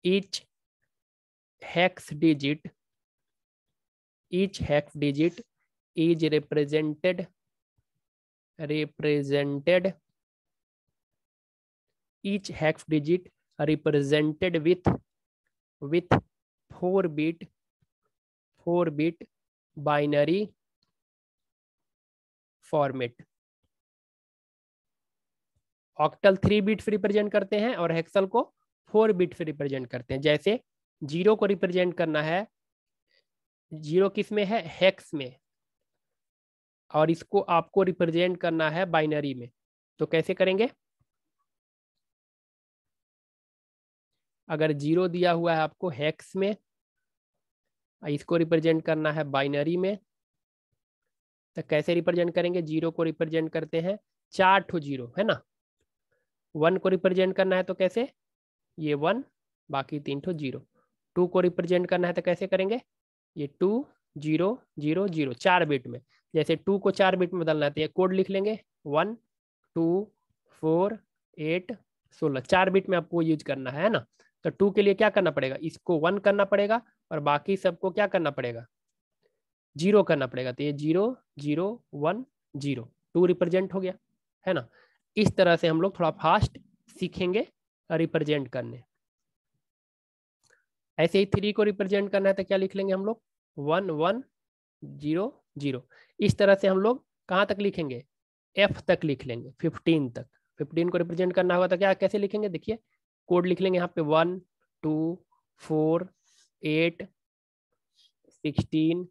Speaker 1: each hex
Speaker 2: digit each hex digit age represented represented each hex digit represented with with 4 bit 4 bit binary format octal three bit represent करते हैं और हेक्सल को फोर बिट रिप्रेजेंट करते हैं जैसे जीरो को रिप्रेजेंट करना है जीरो किस में है हेक्स में और इसको आपको रिप्रेजेंट करना है बाइनरी में तो कैसे करेंगे अगर जीरो दिया हुआ है आपको हेक्स में इसको रिप्रेजेंट करना है बाइनरी में तो कैसे रिप्रेजेंट करेंगे जीरो को रिप्रेजेंट करते हैं चार ठो जीरो है ना वन को रिप्रेजेंट करना है तो कैसे ये वन बाकी तीन ठो जीरो टू को रिप्रेजेंट करना है तो कैसे करेंगे ये टू जीरो जीरो जीरो चार बिट में जैसे टू को चार बिट में बदलना है तो ये कोड लिख लेंगे वन टू फोर एट सोलह चार बिट में आपको यूज करना है ना तो टू के लिए क्या करना पड़ेगा इसको वन करना पड़ेगा और बाकी सबको क्या करना पड़ेगा जीरो करना पड़ेगा तो ये zero zero one zero two represent हो गया है ना इस तरह से हम लोग थोड़ा फास्ट सीखेंगे रिप्रेजेंट करने ऐसे ही थ्री को रिप्रेजेंट करना है तो क्या लिख लेंगे हम लोग वन वन जीरो जीरो इस तरह से हम लोग कहाँ तक लिखेंगे एफ तक लिख लेंगे फिफ्टीन तक फिफ्टीन को रिप्रेजेंट करना होगा तो क्या कैसे लिखेंगे देखिए कोड लिख लेंगे यहाँ पे one two four eight sixteen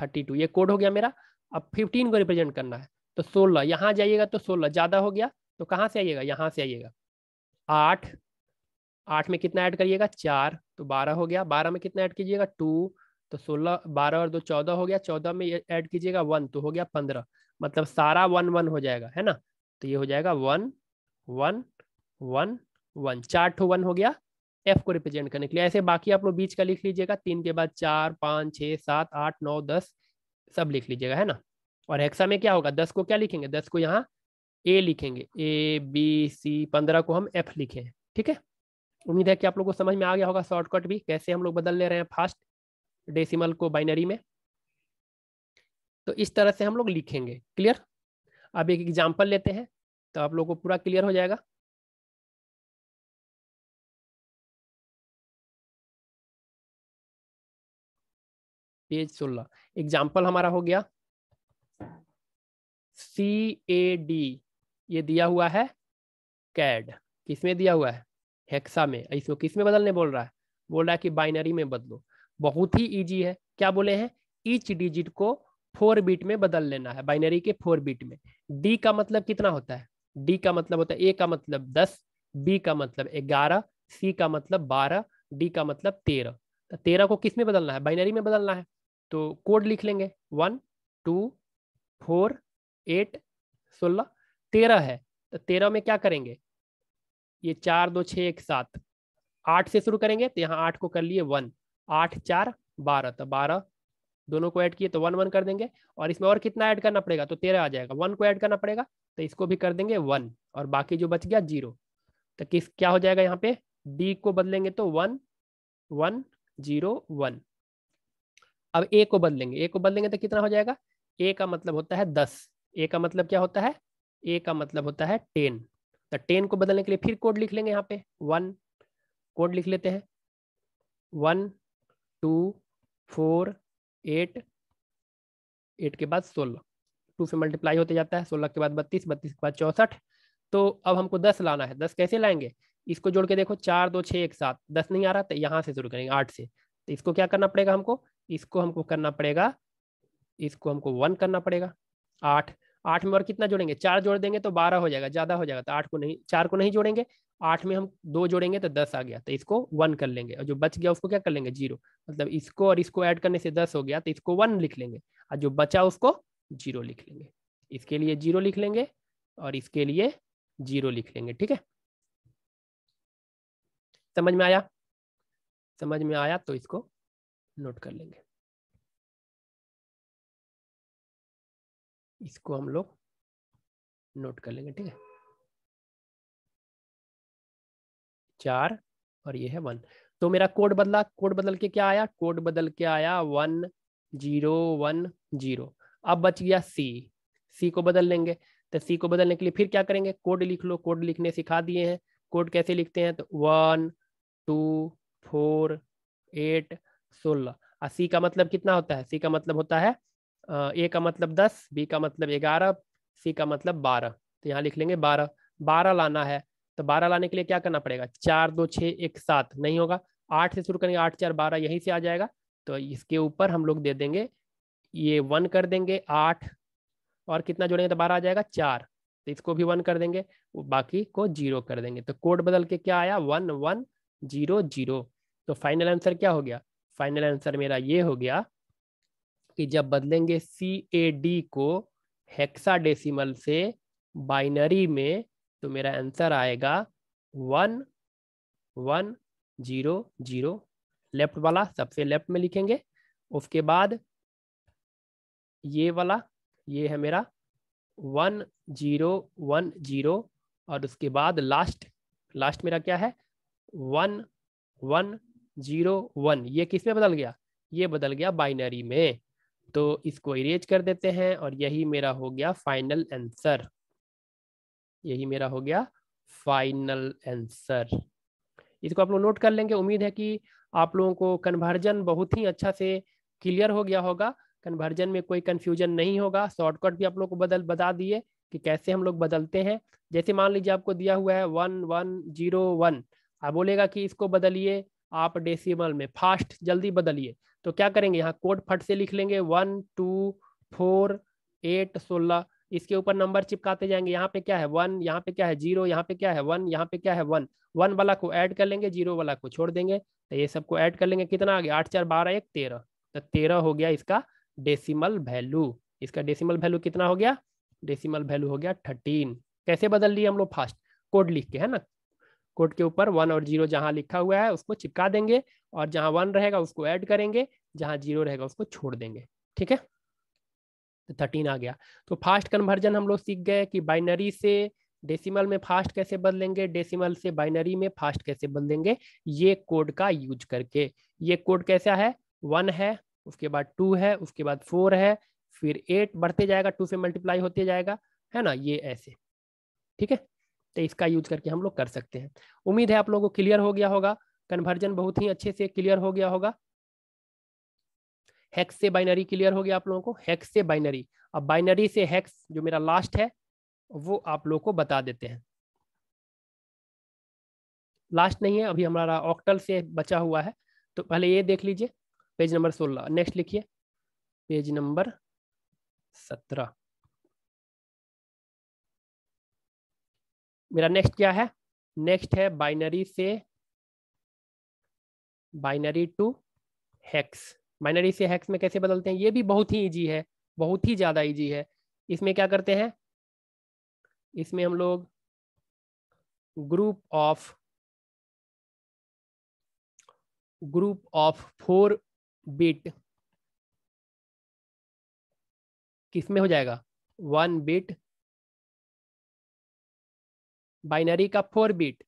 Speaker 2: thirty two ये कोड हो गया मेरा अब फिफ्टीन को रिप्रेजेंट करना है तो सोलह यहाँ जाइएगा तो सोलह ज़्यादा हो गया तो कहाँ से आइएगा यहाँ से आइएगा आठ आठ में कितना ऐड करिएगा चार तो बारह हो गया बारह में कितना ऐड कीजिएगा टू तो सोलह बारह और दो चौदह हो गया चौदह में ऐड कीजिएगा वन तो हो गया पंद्रह मतलब सारा वन वन हो जाएगा है ना तो ये हो जाएगा वन वन वन वन चार टू वन हो गया एफ को रिप्रेजेंट करने के लिए ऐसे बाकी आप लोग बीच का लिख लीजिएगा तीन के बाद चार पाँच छः सात आठ नौ दस सब लिख लीजिएगा है ना और हेक्सा में क्या होगा दस को क्या लिखेंगे दस को यहाँ ए लिखेंगे ए बी सी पंद्रह को हम एफ लिखे ठीक है उम्मीद है कि आप लोग को समझ में आ गया होगा शॉर्टकट भी कैसे हम लोग बदल ले रहे हैं फास्ट डेसिमल को बाइनरी में तो इस तरह से हम लोग लिखेंगे
Speaker 1: क्लियर अब एक एग्जाम्पल लेते हैं तो आप लोगों को पूरा क्लियर हो जाएगा पेज सोलह एग्जाम्पल हमारा हो गया
Speaker 2: सी ए डी ये दिया हुआ है कैड किसमें दिया हुआ है हेक्सा में इसको किसमें बदलने बोल रहा है बोल रहा है कि बाइनरी में बदलो बहुत ही ईजी है क्या बोले हैं ईच डिजिट को फोर बीट में बदल लेना है बाइनरी के फोर बीट में डी का मतलब कितना होता है डी का मतलब होता है ए का मतलब दस बी का मतलब ग्यारह सी का मतलब बारह डी का मतलब तेरह तो तेरह को किस में बदलना है बाइनरी में बदलना है तो कोड लिख लेंगे वन टू फोर एट सोलह तेरह है तो तेरह में क्या करेंगे ये चार दो छ एक सात आठ से शुरू करेंगे तो यहाँ आठ को कर लिए वन आठ चार बारह तो बारह दोनों को ऐड किए तो वन वन कर देंगे और इसमें और कितना ऐड करना पड़ेगा तो तेरह आ जाएगा वन को ऐड करना पड़ेगा तो इसको भी कर देंगे वन और बाकी जो बच गया जीरो तो किस क्या हो जाएगा यहाँ पे डी को बदलेंगे तो वन वन जीरो वन अब ए को बदलेंगे ए को बदलेंगे तो कितना हो जाएगा ए का मतलब होता है दस ए का मतलब क्या होता है ए का मतलब होता है टेन तो टेन को बदलने के लिए फिर कोड लिख लेंगे यहाँ पे वन कोड लिख लेते हैं one two four eight eight के बाद सोलह टू से मल्टीप्लाई होते जाता है सोलह के बाद बत्तीस बत्तीस के बाद चौंसठ तो अब हमको दस लाना है दस कैसे लाएंगे इसको जोड़ के देखो चार दो छः एक सात दस नहीं आ रहा तो यहाँ से शुरू करेंगे आठ से तो इसको क्या करना पड़ेगा हमको इसको हमको करना पड़ेगा इसको हमको वन करना पड़ेगा आठ आठ में और कितना जोड़ेंगे चार जोड़ देंगे तो बारह हो जाएगा ज़्यादा हो जाएगा तो आठ को नहीं चार को नहीं जोड़ेंगे आठ में हम दो जोड़ेंगे तो दस आ गया तो इसको वन कर लेंगे और जो बच गया उसको क्या कर लेंगे जीरो मतलब इसको और इसको ऐड करने से दस हो गया तो इसको वन लिख लेंगे और जो बचा उसको जीरो लिख लेंगे इसके लिए जीरो लिख लेंगे और इसके लिए जीरो लिख लेंगे ठीक है
Speaker 1: समझ में आया समझ में आया तो इसको नोट कर लेंगे इसको हम लोग नोट कर लेंगे ठीक है
Speaker 2: चार और ये है वन तो मेरा कोड बदला कोड बदल के क्या आया कोड बदल के आया वन जीरो वन जीरो अब बच गया सी सी को बदल लेंगे तो सी को बदलने के लिए फिर क्या करेंगे कोड लिख लो कोड लिखने सिखा दिए हैं कोड कैसे लिखते हैं तो वन टू फोर एट सोलह और सी का मतलब कितना होता है सी का मतलब होता है ए का मतलब दस बी का मतलब ग्यारह सी का मतलब बारह तो यहाँ लिख लेंगे बारह बारह लाना है तो बारह लाने के लिए क्या करना पड़ेगा चार दो छः एक सात नहीं होगा आठ से शुरू करेंगे आठ चार बारह यहीं से आ जाएगा तो इसके ऊपर हम लोग दे देंगे ये वन कर देंगे आठ और कितना जोड़ेंगे तो बारह आ जाएगा चार तो इसको भी वन कर देंगे बाकी को जीरो कर देंगे तो कोड बदल के क्या आया वन वन जीरो जीरो तो फाइनल आंसर क्या हो गया फाइनल आंसर मेरा ये हो गया कि जब बदलेंगे सी ए डी को हेक्सा डेसीमल से बाइनरी में तो मेरा आंसर आएगा one one zero zero left वाला सबसे लेफ्ट में लिखेंगे उसके बाद ये वाला ये है मेरा वन जीरो वन जीरो और उसके बाद लास्ट लास्ट मेरा क्या है वन वन जीरो वन ये किस में बदल गया ये बदल गया बाइनरी में तो इसको इरेज कर देते हैं और यही मेरा हो गया फाइनल आंसर यही मेरा हो गया फाइनल आंसर इसको आप लोग नोट कर लेंगे उम्मीद है कि आप लोगों को कन्वर्जन बहुत ही अच्छा से क्लियर हो गया होगा कन्वर्जन में कोई कन्फ्यूजन नहीं होगा शॉर्टकट भी आप लोग को बदल बता दिए कि कैसे हम लोग बदलते हैं जैसे मान लीजिए आपको दिया हुआ है वन वन जीरो वन आप बोलेगा कि इसको बदलिए आप डेसिमल में फास्ट जल्दी बदलिए तो क्या करेंगे यहाँ कोड फट से लिख लेंगे वन टू फोर एट सोलह इसके ऊपर नंबर चिपकाते जाएंगे यहाँ पे क्या है वन यहाँ पे क्या है जीरो यहाँ पे क्या है वन यहाँ पे क्या है वन वन वाला को ऐड कर लेंगे जीरो वाला को छोड़ देंगे तो ये सबको ऐड कर लेंगे कितना आ गया आठ चार बारह एक तेरह तो तेरह हो गया इसका डेसिमल वैल्यू इसका डेसिमल वैल्यू कितना हो गया डेसिमल वैल्यू हो गया थर्टीन कैसे बदल लिए हम लोग फास्ट कोड लिख के है ना कोड के ऊपर वन और जीरो जहाँ लिखा हुआ है उसको चिपका देंगे और जहाँ वन रहेगा उसको ऐड करेंगे जहाँ जीरो रहेगा उसको छोड़ देंगे ठीक है थर्टीन तो आ गया तो फास्ट कन्वर्जन हम लोग सीख गए कि बाइनरी से डेसिमल में फास्ट कैसे बदलेंगे डेसिमल से बाइनरी में फास्ट कैसे बदलेंगे ये कोड का यूज करके ये कोड कैसा है वन है उसके बाद टू है उसके बाद फोर है फिर एट बढ़ते जाएगा टू से मल्टीप्लाई होते जाएगा है ना ये ऐसे ठीक है तो इसका यूज करके हम लोग कर सकते हैं उम्मीद है आप लोगों को क्लियर हो गया होगा कन्वर्जन बहुत ही अच्छे से क्लियर हो गया होगा हैक्स से बाइनरी क्लियर हो गया आप लोगों को हेक्स से बाइनरी अब बाइनरी से हेक्स जो मेरा लास्ट है वो आप लोग को बता देते हैं लास्ट नहीं है अभी हमारा ऑक्टल से बचा हुआ है तो पहले ये देख लीजिए पेज नंबर सोलह नेक्स्ट लिखिए पेज नंबर सत्रह
Speaker 1: मेरा नेक्स्ट क्या है नेक्स्ट है बाइनरी से बाइनरी टू हेक्स
Speaker 2: बाइनरी से हैक्स में कैसे बदलते हैं ये भी बहुत ही ईजी है बहुत ही ज़्यादा ईजी है इसमें क्या
Speaker 1: करते हैं इसमें हम लोग group of group of four bit किस में हो जाएगा वन बिट बाइनरी का फोर बिट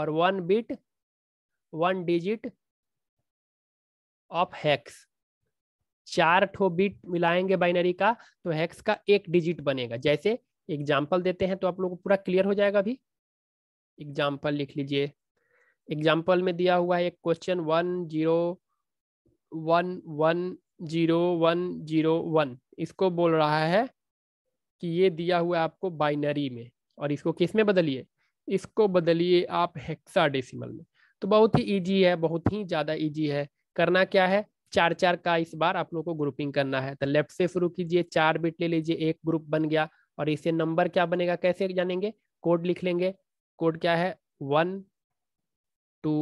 Speaker 1: और one bit one digit of hex
Speaker 2: चार ठो बिट मिलाएंगे बाइनरी का तो हेक्स का एक डिजिट बनेगा जैसे एग्जाम्पल देते हैं तो आप लोग को पूरा क्लियर हो जाएगा अभी एग्जाम्पल लिख लीजिए एग्जाम्पल में दिया हुआ है एक question one zero one one zero one zero one इसको बोल रहा है कि ये दिया हुआ आपको बाइनरी में और इसको किस में बदलिए इसको बदलिए आप हेक्सा डेसिमल में तो बहुत ही ईजी है बहुत ही ज़्यादा ईजी है करना क्या है चार चार का इस बार आप लोग को ग्रुपिंग करना है तो लेफ्ट से शुरू कीजिए चार बिट ले लीजिए एक ग्रुप बन गया और इसे नंबर क्या बनेगा कैसे जानेंगे कोड लिख लेंगे कोड क्या है वन टू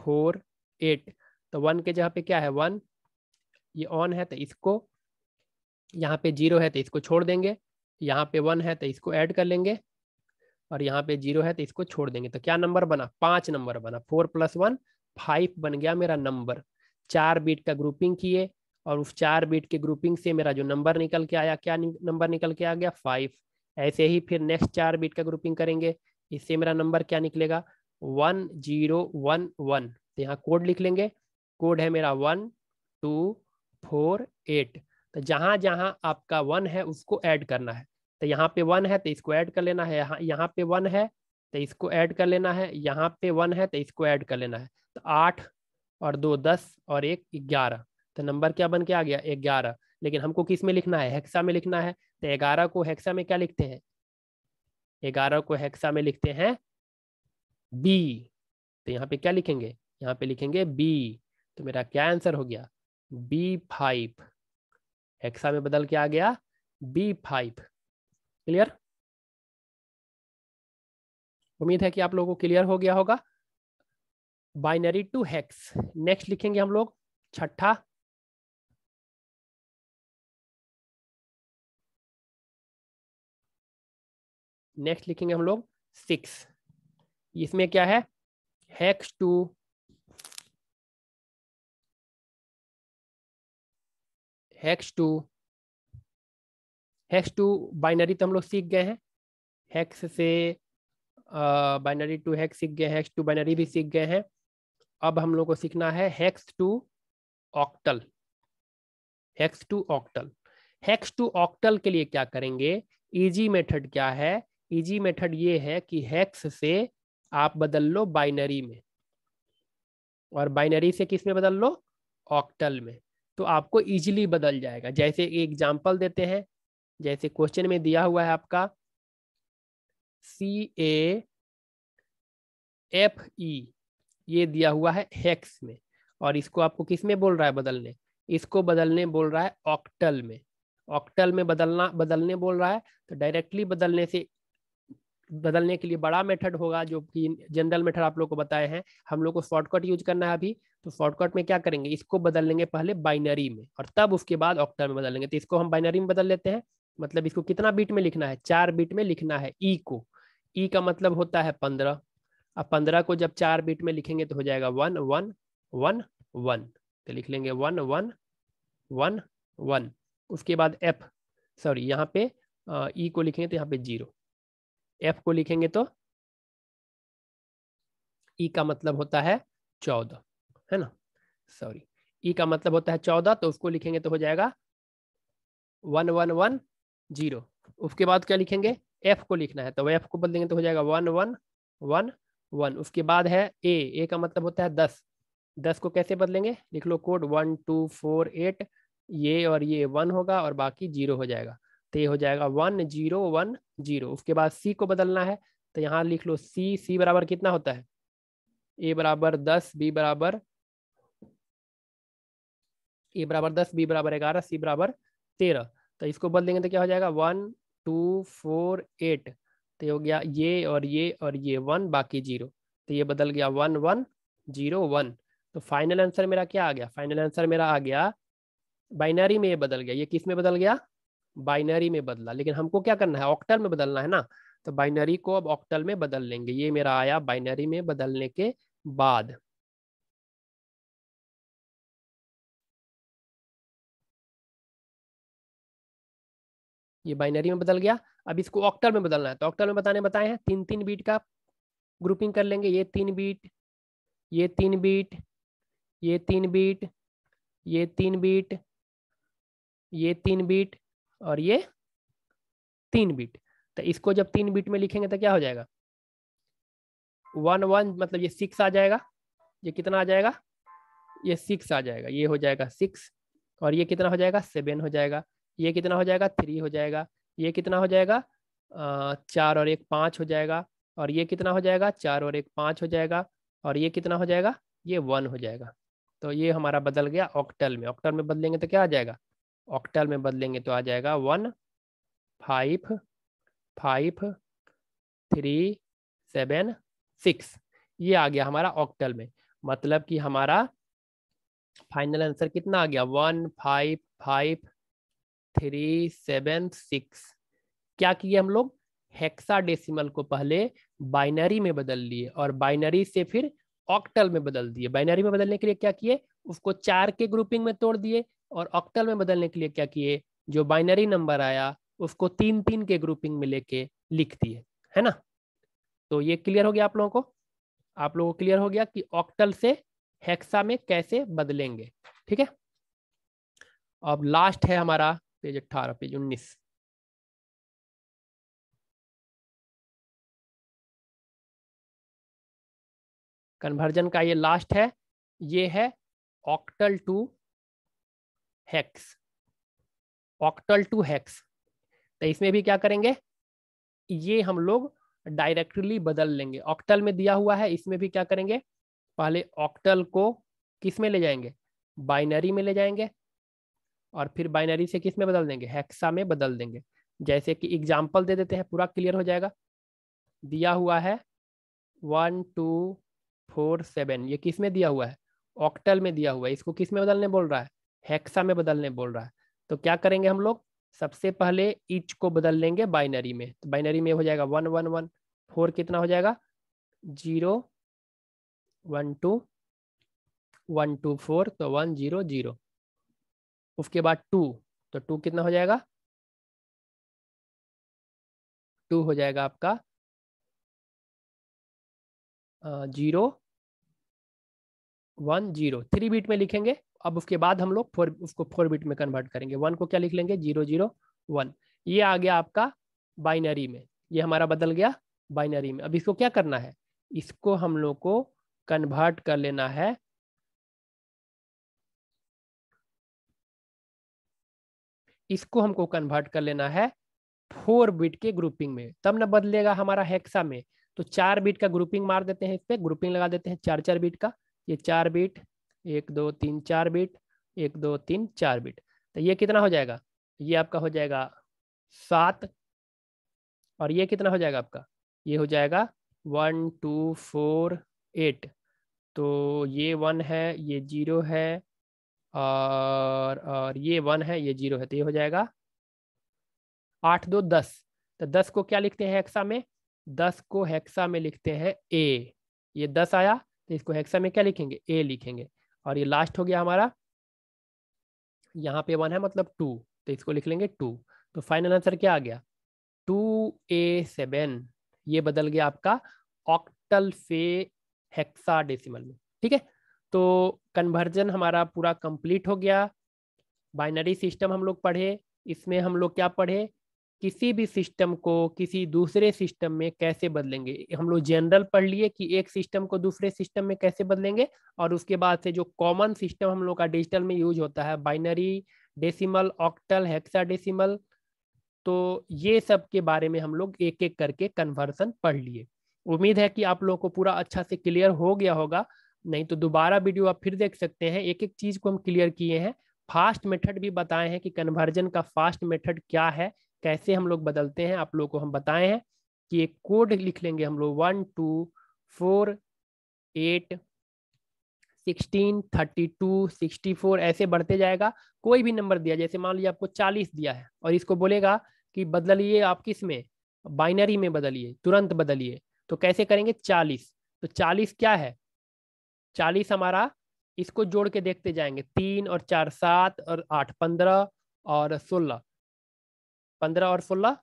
Speaker 2: फोर एट तो वन के जहाँ पे क्या है वन ये ऑन है तो इसको यहाँ पे जीरो है तो इसको छोड़ देंगे यहाँ पे वन है तो इसको ऐड कर लेंगे और यहाँ पे जीरो है तो इसको छोड़ देंगे तो क्या नंबर बना पांच नंबर बना फोर प्लस वन फाइव बन गया मेरा नंबर चार बीट का ग्रुपिंग किए और उस चार बीट के ग्रुपिंग से मेरा जो नंबर निकल के आया क्या नंबर निकल के आ गया फाइव ऐसे ही फिर नेक्स्ट चार बीट का ग्रुपिंग करेंगे इससे मेरा नंबर क्या निकलेगा वन जीरो वन वन तो यहाँ कोड लिख लेंगे कोड है मेरा वन टू फोर एट तो जहाँ जहाँ आपका वन है उसको ऐड करना है तो यहाँ पे वन है तो इसको ऐड कर लेना है यहाँ यहाँ पे वन है तो इसको ऐड कर लेना है यहाँ पे वन है तो इसको ऐड कर लेना है तो आठ और दो दस और एक ग्यारह तो नंबर क्या बन के आ गया ग्यारह लेकिन हमको किस में लिखना है हेक्सा में लिखना है तो ग्यारह को हेक्सा में क्या लिखते हैं ग्यारह को हेक्सा में लिखते हैं बी तो यहाँ पे क्या लिखेंगे यहाँ पे लिखेंगे बी तो मेरा क्या आंसर हो गया बी फाइव हेक्सा में बदल के आ गया बी फाइव क्लियर उम्मीद है कि आप लोगों को क्लियर हो
Speaker 1: गया होगा बाइनरी टू हेक्स नेक्स्ट लिखेंगे हम लोग छठा नेक्स्ट लिखेंगे हम लोग सिक्स इसमें क्या है hex to hex to hex to
Speaker 2: binary तो हम लोग सीख गए हैं हेक्स से बाइनरी टू हैक्स सीख गए हैंक्स टू बाइनरी भी सीख गए हैं अब हम लोग को सीखना है hex to octal hex to octal hex to octal के लिए क्या करेंगे इजी मेथड क्या है इजी मेथड ये है कि हैक्स से आप बदल लो बाइनरी में और बाइनरी से किस में बदल लो ऑक्टल में तो आपको इजीली बदल जाएगा जैसे एग्जाम्पल देते हैं जैसे क्वेश्चन में दिया हुआ है आपका सी ए एफ ई ये दिया हुआ है हेक्स में और इसको आपको किस में बोल रहा है बदलने इसको बदलने बोल रहा है ऑक्टल में ऑक्टल में बदलना बदलने बोल रहा है तो डायरेक्टली बदलने से बदलने के लिए बड़ा मेथड होगा जो कि जनरल मेथड आप लोग को बताए हैं हम लोग को शॉर्टकट यूज करना है अभी तो शॉर्टकट में क्या करेंगे इसको बदल लेंगे पहले बाइनरी में और तब उसके बाद ऑक्टल में बदलेंगे तो इसको हम बाइनरी में बदल लेते हैं मतलब इसको कितना बीट में लिखना है चार बीट में लिखना है ई e को ई e का मतलब होता है पंद्रह अब पंद्रह को जब चार बीट में लिखेंगे तो हो जाएगा वन वन वन वन तो लिख लेंगे वन वन वन वन उसके बाद एफ सॉरी यहाँ पे ई e को लिखेंगे तो यहाँ पे जीरो एफ को लिखेंगे तो ई e का मतलब होता है चौदह है ना सॉरी ई का मतलब होता है चौदह तो उसको लिखेंगे तो हो जाएगा वन वन वन जीरो उसके बाद क्या लिखेंगे एफ को लिखना है तो एफ को बोल देंगे तो हो जाएगा वन वन वन वन उसके बाद है ए ए का मतलब होता है दस दस को कैसे बदलेंगे लिख लो code one two four eight ये और ये वन होगा और बाकी जीरो हो जाएगा तो ये हो जाएगा वन जीरो वन जीरो उसके बाद सी को बदलना है तो यहाँ लिख लो सी सी बराबर कितना होता है ए बराबर दस बी बराबर ए बराबर दस बी बराबर ग्यारह सी बराबर तेरह तो इसको बदलेंगे तो क्या हो जाएगा वन टू फोर एट तो हो गया ये और ये और ये वन बाकी जीरो तो ये बदल गया वन वन जीरो वन तो फाइनल आंसर मेरा क्या आ गया फाइनल आंसर मेरा आ गया बाइनरी में ये बदल गया ये किस में बदल गया बाइनरी में बदला लेकिन हमको क्या करना है ऑक्टल में बदलना है ना तो बाइनरी को अब ऑक्टल में बदल लेंगे ये मेरा आया बाइनरी में
Speaker 1: बदलने के बाद ये बाइनरी में बदल गया अब इसको ऑक्टल में बदलना है तो ऑक्टल में बताने बताए हैं तीन तीन बीट का ग्रुपिंग कर लेंगे
Speaker 2: ये तीन बीट ये तीन बीट ये तीन बीट ये तीन बीट ये तीन बीट और ये तीन बीट तो इसको जब तीन बीट में लिखेंगे तो क्या हो जाएगा वन वन मतलब ये सिक्स आ जाएगा ये कितना आ जाएगा ये सिक्स आ जाएगा ये हो जाएगा सिक्स और ये कितना हो जाएगा सेवन हो जाएगा ये कितना हो जाएगा थ्री हो जाएगा ये कितना हो जाएगा चार और एक पाँच हो जाएगा और ये कितना हो जाएगा चार और एक पाँच हो जाएगा और ये कितना हो जाएगा ये वन हो जाएगा तो ये हमारा बदल गया ऑक्टल में ऑक्टल में बदलेंगे तो क्या आ जाएगा ऑक्टल में बदलेंगे तो आ जाएगा one five five three seven six ये आ गया हमारा ऑक्टल में मतलब कि हमारा फाइनल आंसर कितना आ गया one five five three seven six क्या किए हम लोग हेक्सा डेसिमल को पहले बाइनरी में बदल लिए और बाइनरी से फिर ऑक्टल में बदल दिए बाइनरी में बदलने के लिए क्या किए उसको चार के ग्रुपिंग में तोड़ दिए और ऑक्टल में बदलने के लिए क्या किए जो बाइनरी नंबर आया उसको तीन तीन के ग्रुपिंग में लेके लिख दिए है ना तो ये क्लियर हो गया आप लोगों को आप लोगों को क्लियर हो गया कि ऑक्टल से हेक्सा में कैसे बदलेंगे ठीक है
Speaker 1: अब लास्ट है हमारा पेज अट्ठारह पेज उन्नीस कन्वर्जन का ये लास्ट है ये है octal to
Speaker 2: hex octal to hex तो इसमें भी क्या करेंगे ये हम लोग डायरेक्टली बदल लेंगे ऑक्टल में दिया हुआ है इसमें भी क्या करेंगे पहले ऑक्टल को किस में ले जाएंगे बाइनरी में ले जाएंगे और फिर बाइनरी से किस में बदल देंगे हेक्सा में बदल देंगे जैसे कि एग्जाम्पल दे देते हैं पूरा क्लियर हो जाएगा दिया हुआ है वन टू फोर सेवन ये किस में दिया हुआ है ऑक्टल में दिया हुआ है इसको किस में बदलने बोल रहा है हेक्सा में बदलने बोल रहा है तो क्या करेंगे हम लोग सबसे पहले इच को बदल लेंगे बाइनरी में तो बाइनरी में हो जाएगा वन वन वन फोर कितना हो जाएगा zero
Speaker 1: one two one two four तो वन जीरो जीरो उसके बाद टू तो टू कितना हो जाएगा टू हो जाएगा आपका zero one zero three bit में लिखेंगे अब उसके बाद हम
Speaker 2: लोग फोर उसको फोर बीट में कन्वर्ट करेंगे वन को क्या लिख लेंगे जीरो जीरो वन ये आ गया आपका बाइनरी में ये हमारा बदल गया बाइनरी में अब इसको क्या करना है इसको हम
Speaker 1: लोग को कन्वर्ट कर लेना है इसको हमको कन्वर्ट कर लेना है
Speaker 2: फोर बिट के ग्रुपिंग में तब ना बदलेगा हमारा हेक्सा में तो चार बीट का ग्रुपिंग मार देते हैं इस पर ग्रुपिंग लगा देते हैं चार चार बीट का ये चार बीट एक दो तीन चार बीट एक दो तीन चार बीट तो ये कितना हो जाएगा ये आपका हो जाएगा सात और ये कितना हो जाएगा आपका ये हो जाएगा वन टू फोर एट तो ये वन है ये जीरो है और और ये वन है ये जीरो है तो ये हो जाएगा आठ दो दस तो दस को क्या लिखते हैं हेक्सा में दस को हेक्सा में लिखते हैं ए ये दस आया तो इसको हेक्सा में क्या लिखेंगे ए लिखेंगे और ये लास्ट हो गया हमारा यहाँ पे वन है मतलब टू तो इसको लिख लेंगे टू तो फाइनल आंसर क्या आ गया टू ए सेवन ये बदल गया आपका ऑक्टल फे हेक्सा डेसिमल में ठीक है तो कन्वर्जन हमारा पूरा कंप्लीट हो गया बाइनरी सिस्टम हम लोग पढ़े इसमें हम लोग क्या पढ़े किसी भी सिस्टम को किसी दूसरे सिस्टम में कैसे बदलेंगे हम लोग जनरल पढ़ लिए कि एक सिस्टम को दूसरे सिस्टम में कैसे बदलेंगे और उसके बाद से जो कॉमन सिस्टम हम लोग का डिजिटल में यूज होता है binary decimal octal hexadecimal तो ये सब के बारे में हम लोग एक एक करके कन्वर्सन पढ़ लिए उम्मीद है कि आप लोगों को पूरा अच्छा से क्लियर हो गया होगा नहीं तो दोबारा वीडियो आप फिर देख सकते हैं एक एक चीज को हम क्लियर किए हैं फास्ट मेथड भी बताए हैं कि कन्वर्जन का फास्ट मेथड क्या है कैसे हम लोग बदलते हैं आप लोगों को हम बताए हैं कि एक कोड लिख लेंगे हम लोग one two four eight sixteen thirty two sixty four ऐसे बढ़ते जाएगा कोई भी नंबर दिया जैसे मान लीजिए आपको चालीस दिया है और इसको बोलेगा कि बदलिए आप किस में बाइनरी में बदलिए तुरंत बदलिए तो कैसे करेंगे चालीस तो चालीस क्या है चालीस हमारा इसको जोड़ के देखते जाएंगे तीन और चार सात और आठ पंद्रह और सोलह पंद्रह और सोलह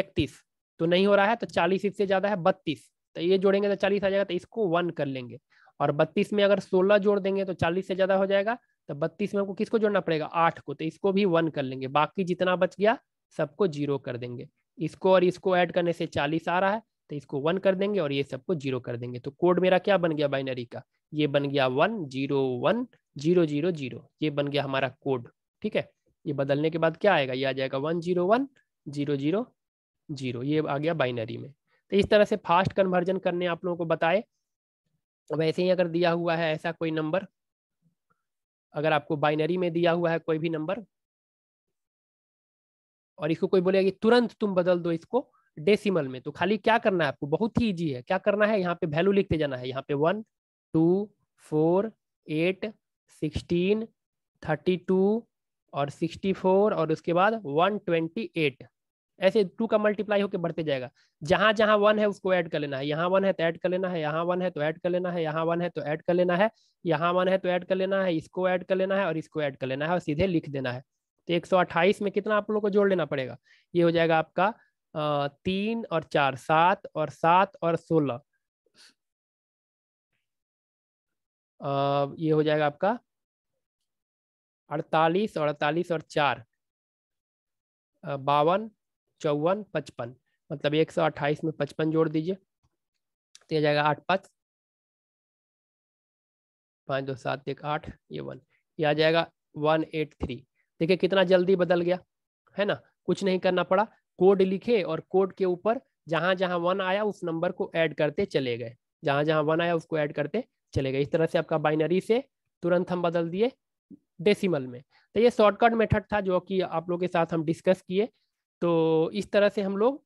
Speaker 2: इकतीस तो नहीं हो रहा है तो चालीस इससे ज़्यादा है बत्तीस तो ये जोड़ेंगे तो चालीस आ जाएगा तो इसको वन कर लेंगे और बत्तीस में अगर सोलह जोड़ देंगे तो चालीस से ज़्यादा हो जाएगा तो बत्तीस में हमको किसको जोड़ना पड़ेगा आठ को तो इसको भी वन कर लेंगे बाकी जितना बच गया सबको जीरो कर देंगे इसको और इसको ऐड करने से चालीस आ रहा है तो इसको वन कर देंगे और ये सबको जीरो कर देंगे तो कोड मेरा क्या बन गया बाइनरी का ये बन गया one zero one zero zero zero ये बन गया हमारा कोड ठीक है ये बदलने के बाद क्या आएगा ये आ जाएगा one zero one zero zero zero ये आ गया बाइनरी में तो इस तरह से फास्ट कन्वर्जन करने आप लोगों को बताए वैसे ही अगर दिया हुआ है ऐसा कोई नंबर अगर आपको बाइनरी में दिया हुआ है कोई भी नंबर और इसको कोई बोलेगा कि तुरंत तुम बदल दो इसको डेसिमल में तो खाली क्या करना है आपको बहुत ही ईजी है क्या करना है यहाँ पे वैल्यू लिखते जाना है यहाँ पे one two four eight sixteen thirty two और सिक्सटी फोर और उसके बाद वन ट्वेंटी एट ऐसे टू का मल्टीप्लाई होकर बढ़ते जाएगा जहां जहां वन है उसको ऐड कर लेना है यहाँ वन है तो ऐड कर लेना है यहाँ वन है तो ऐड कर लेना है यहाँ वन है तो ऐड कर लेना है यहाँ वन है तो ऐड कर लेना है इसको ऐड कर लेना है और इसको ऐड कर लेना है और सीधे लिख देना है तो 128 में कितना आप लोग को जोड़ लेना पड़ेगा ये हो जाएगा आपका तीन और चार सात और सात और सोलह ये हो जाएगा आपका अड़तालीस और अड़तालीस और चार बावन चौवन पचपन मतलब एक सौ अट्ठाईस में पचपन जोड़ दीजिए तो यह जाएगा आठ पाँच पाँच दो सात एक आठ ये वन ये आ जाएगा वन एट थ्री देखिए कितना जल्दी बदल गया है ना कुछ नहीं करना पड़ा कोड लिखे और कोड के ऊपर जहां जहां वन आया उस नंबर को ऐड करते चले गए जहां जहां वन आया उसको ऐड करते चलेगा इस तरह से आपका बाइनरी से तुरंत हम बदल दिए डेसिमल में तो ये शॉर्टकट मेथड था जो कि आप लोग के साथ हम डिस्कस किए तो इस तरह से हम लोग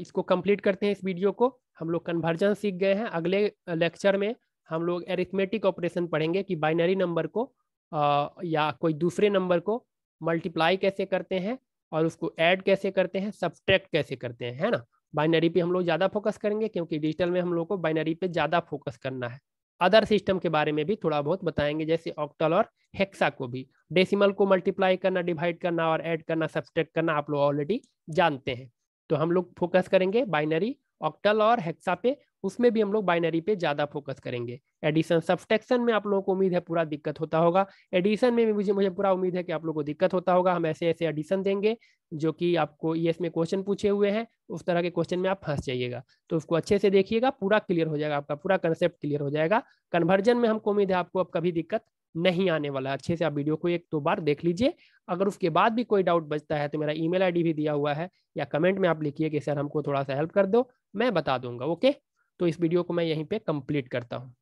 Speaker 2: इसको कंप्लीट करते हैं इस वीडियो को हम लोग कन्वर्जन सीख गए हैं अगले लेक्चर में हम लोग एरिथमेटिक ऑपरेशन पढ़ेंगे कि बाइनरी नंबर को आ, या कोई दूसरे नंबर को मल्टीप्लाई कैसे करते हैं और उसको ऐड कैसे करते हैं सब्ट्रैक्ट कैसे करते हैं है ना बाइनरी पे हम लोग ज़्यादा फोकस करेंगे क्योंकि डिजिटल में हम लोग को बाइनरी पे ज़्यादा फोकस करना है अदर सिस्टम के बारे में भी थोड़ा बहुत बताएंगे जैसे ऑक्टल और हेक्सा को भी डेसिमल को मल्टीप्लाई करना डिवाइड करना और ऐड करना सब्सट्रैक्ट करना आप लोग ऑलरेडी जानते हैं तो हम लोग फोकस करेंगे बाइनरी ऑक्टल और हेक्सा पे उसमें भी हम लोग बाइनरी पे ज्यादा फोकस करेंगे एडिशन सब्सटेक्शन में आप लोगों को उम्मीद है पूरा दिक्कत होता होगा एडिशन में भी मुझे मुझे पूरा उम्मीद है कि आप लोगों को दिक्कत होता होगा हम ऐसे ऐसे एडिशन देंगे जो कि आपको ई में क्वेश्चन पूछे हुए हैं उस तरह के क्वेश्चन में आप फंस जाइएगा तो उसको अच्छे से देखिएगा पूरा क्लियर हो जाएगा आपका पूरा कंसेप्ट क्लियर हो जाएगा कन्वर्जन में हमको उम्मीद है आपको अब कभी दिक्कत नहीं आने वाला अच्छे से आप वीडियो को एक दो तो बार देख लीजिए अगर उसके बाद भी कोई डाउट बचता है तो मेरा ईमेल आईडी भी दिया हुआ है या कमेंट में आप लिखिए कि सर हमको थोड़ा सा हेल्प कर दो मैं बता दूंगा ओके तो इस वीडियो को मैं यहीं पे कंप्लीट करता हूँ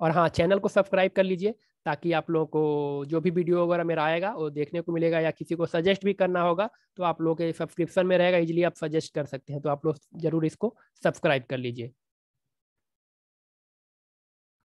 Speaker 2: और हाँ चैनल को सब्सक्राइब कर लीजिए ताकि आप लोगों को जो भी वीडियो वगैरह मेरा आएगा वो देखने को मिलेगा या किसी को सजेस्ट भी करना होगा तो आप लोगों के सब्सक्रिप्शन में रहेगा इजिली आप सजेस्ट कर सकते
Speaker 1: हैं तो आप लोग जरूर इसको सब्सक्राइब कर लीजिए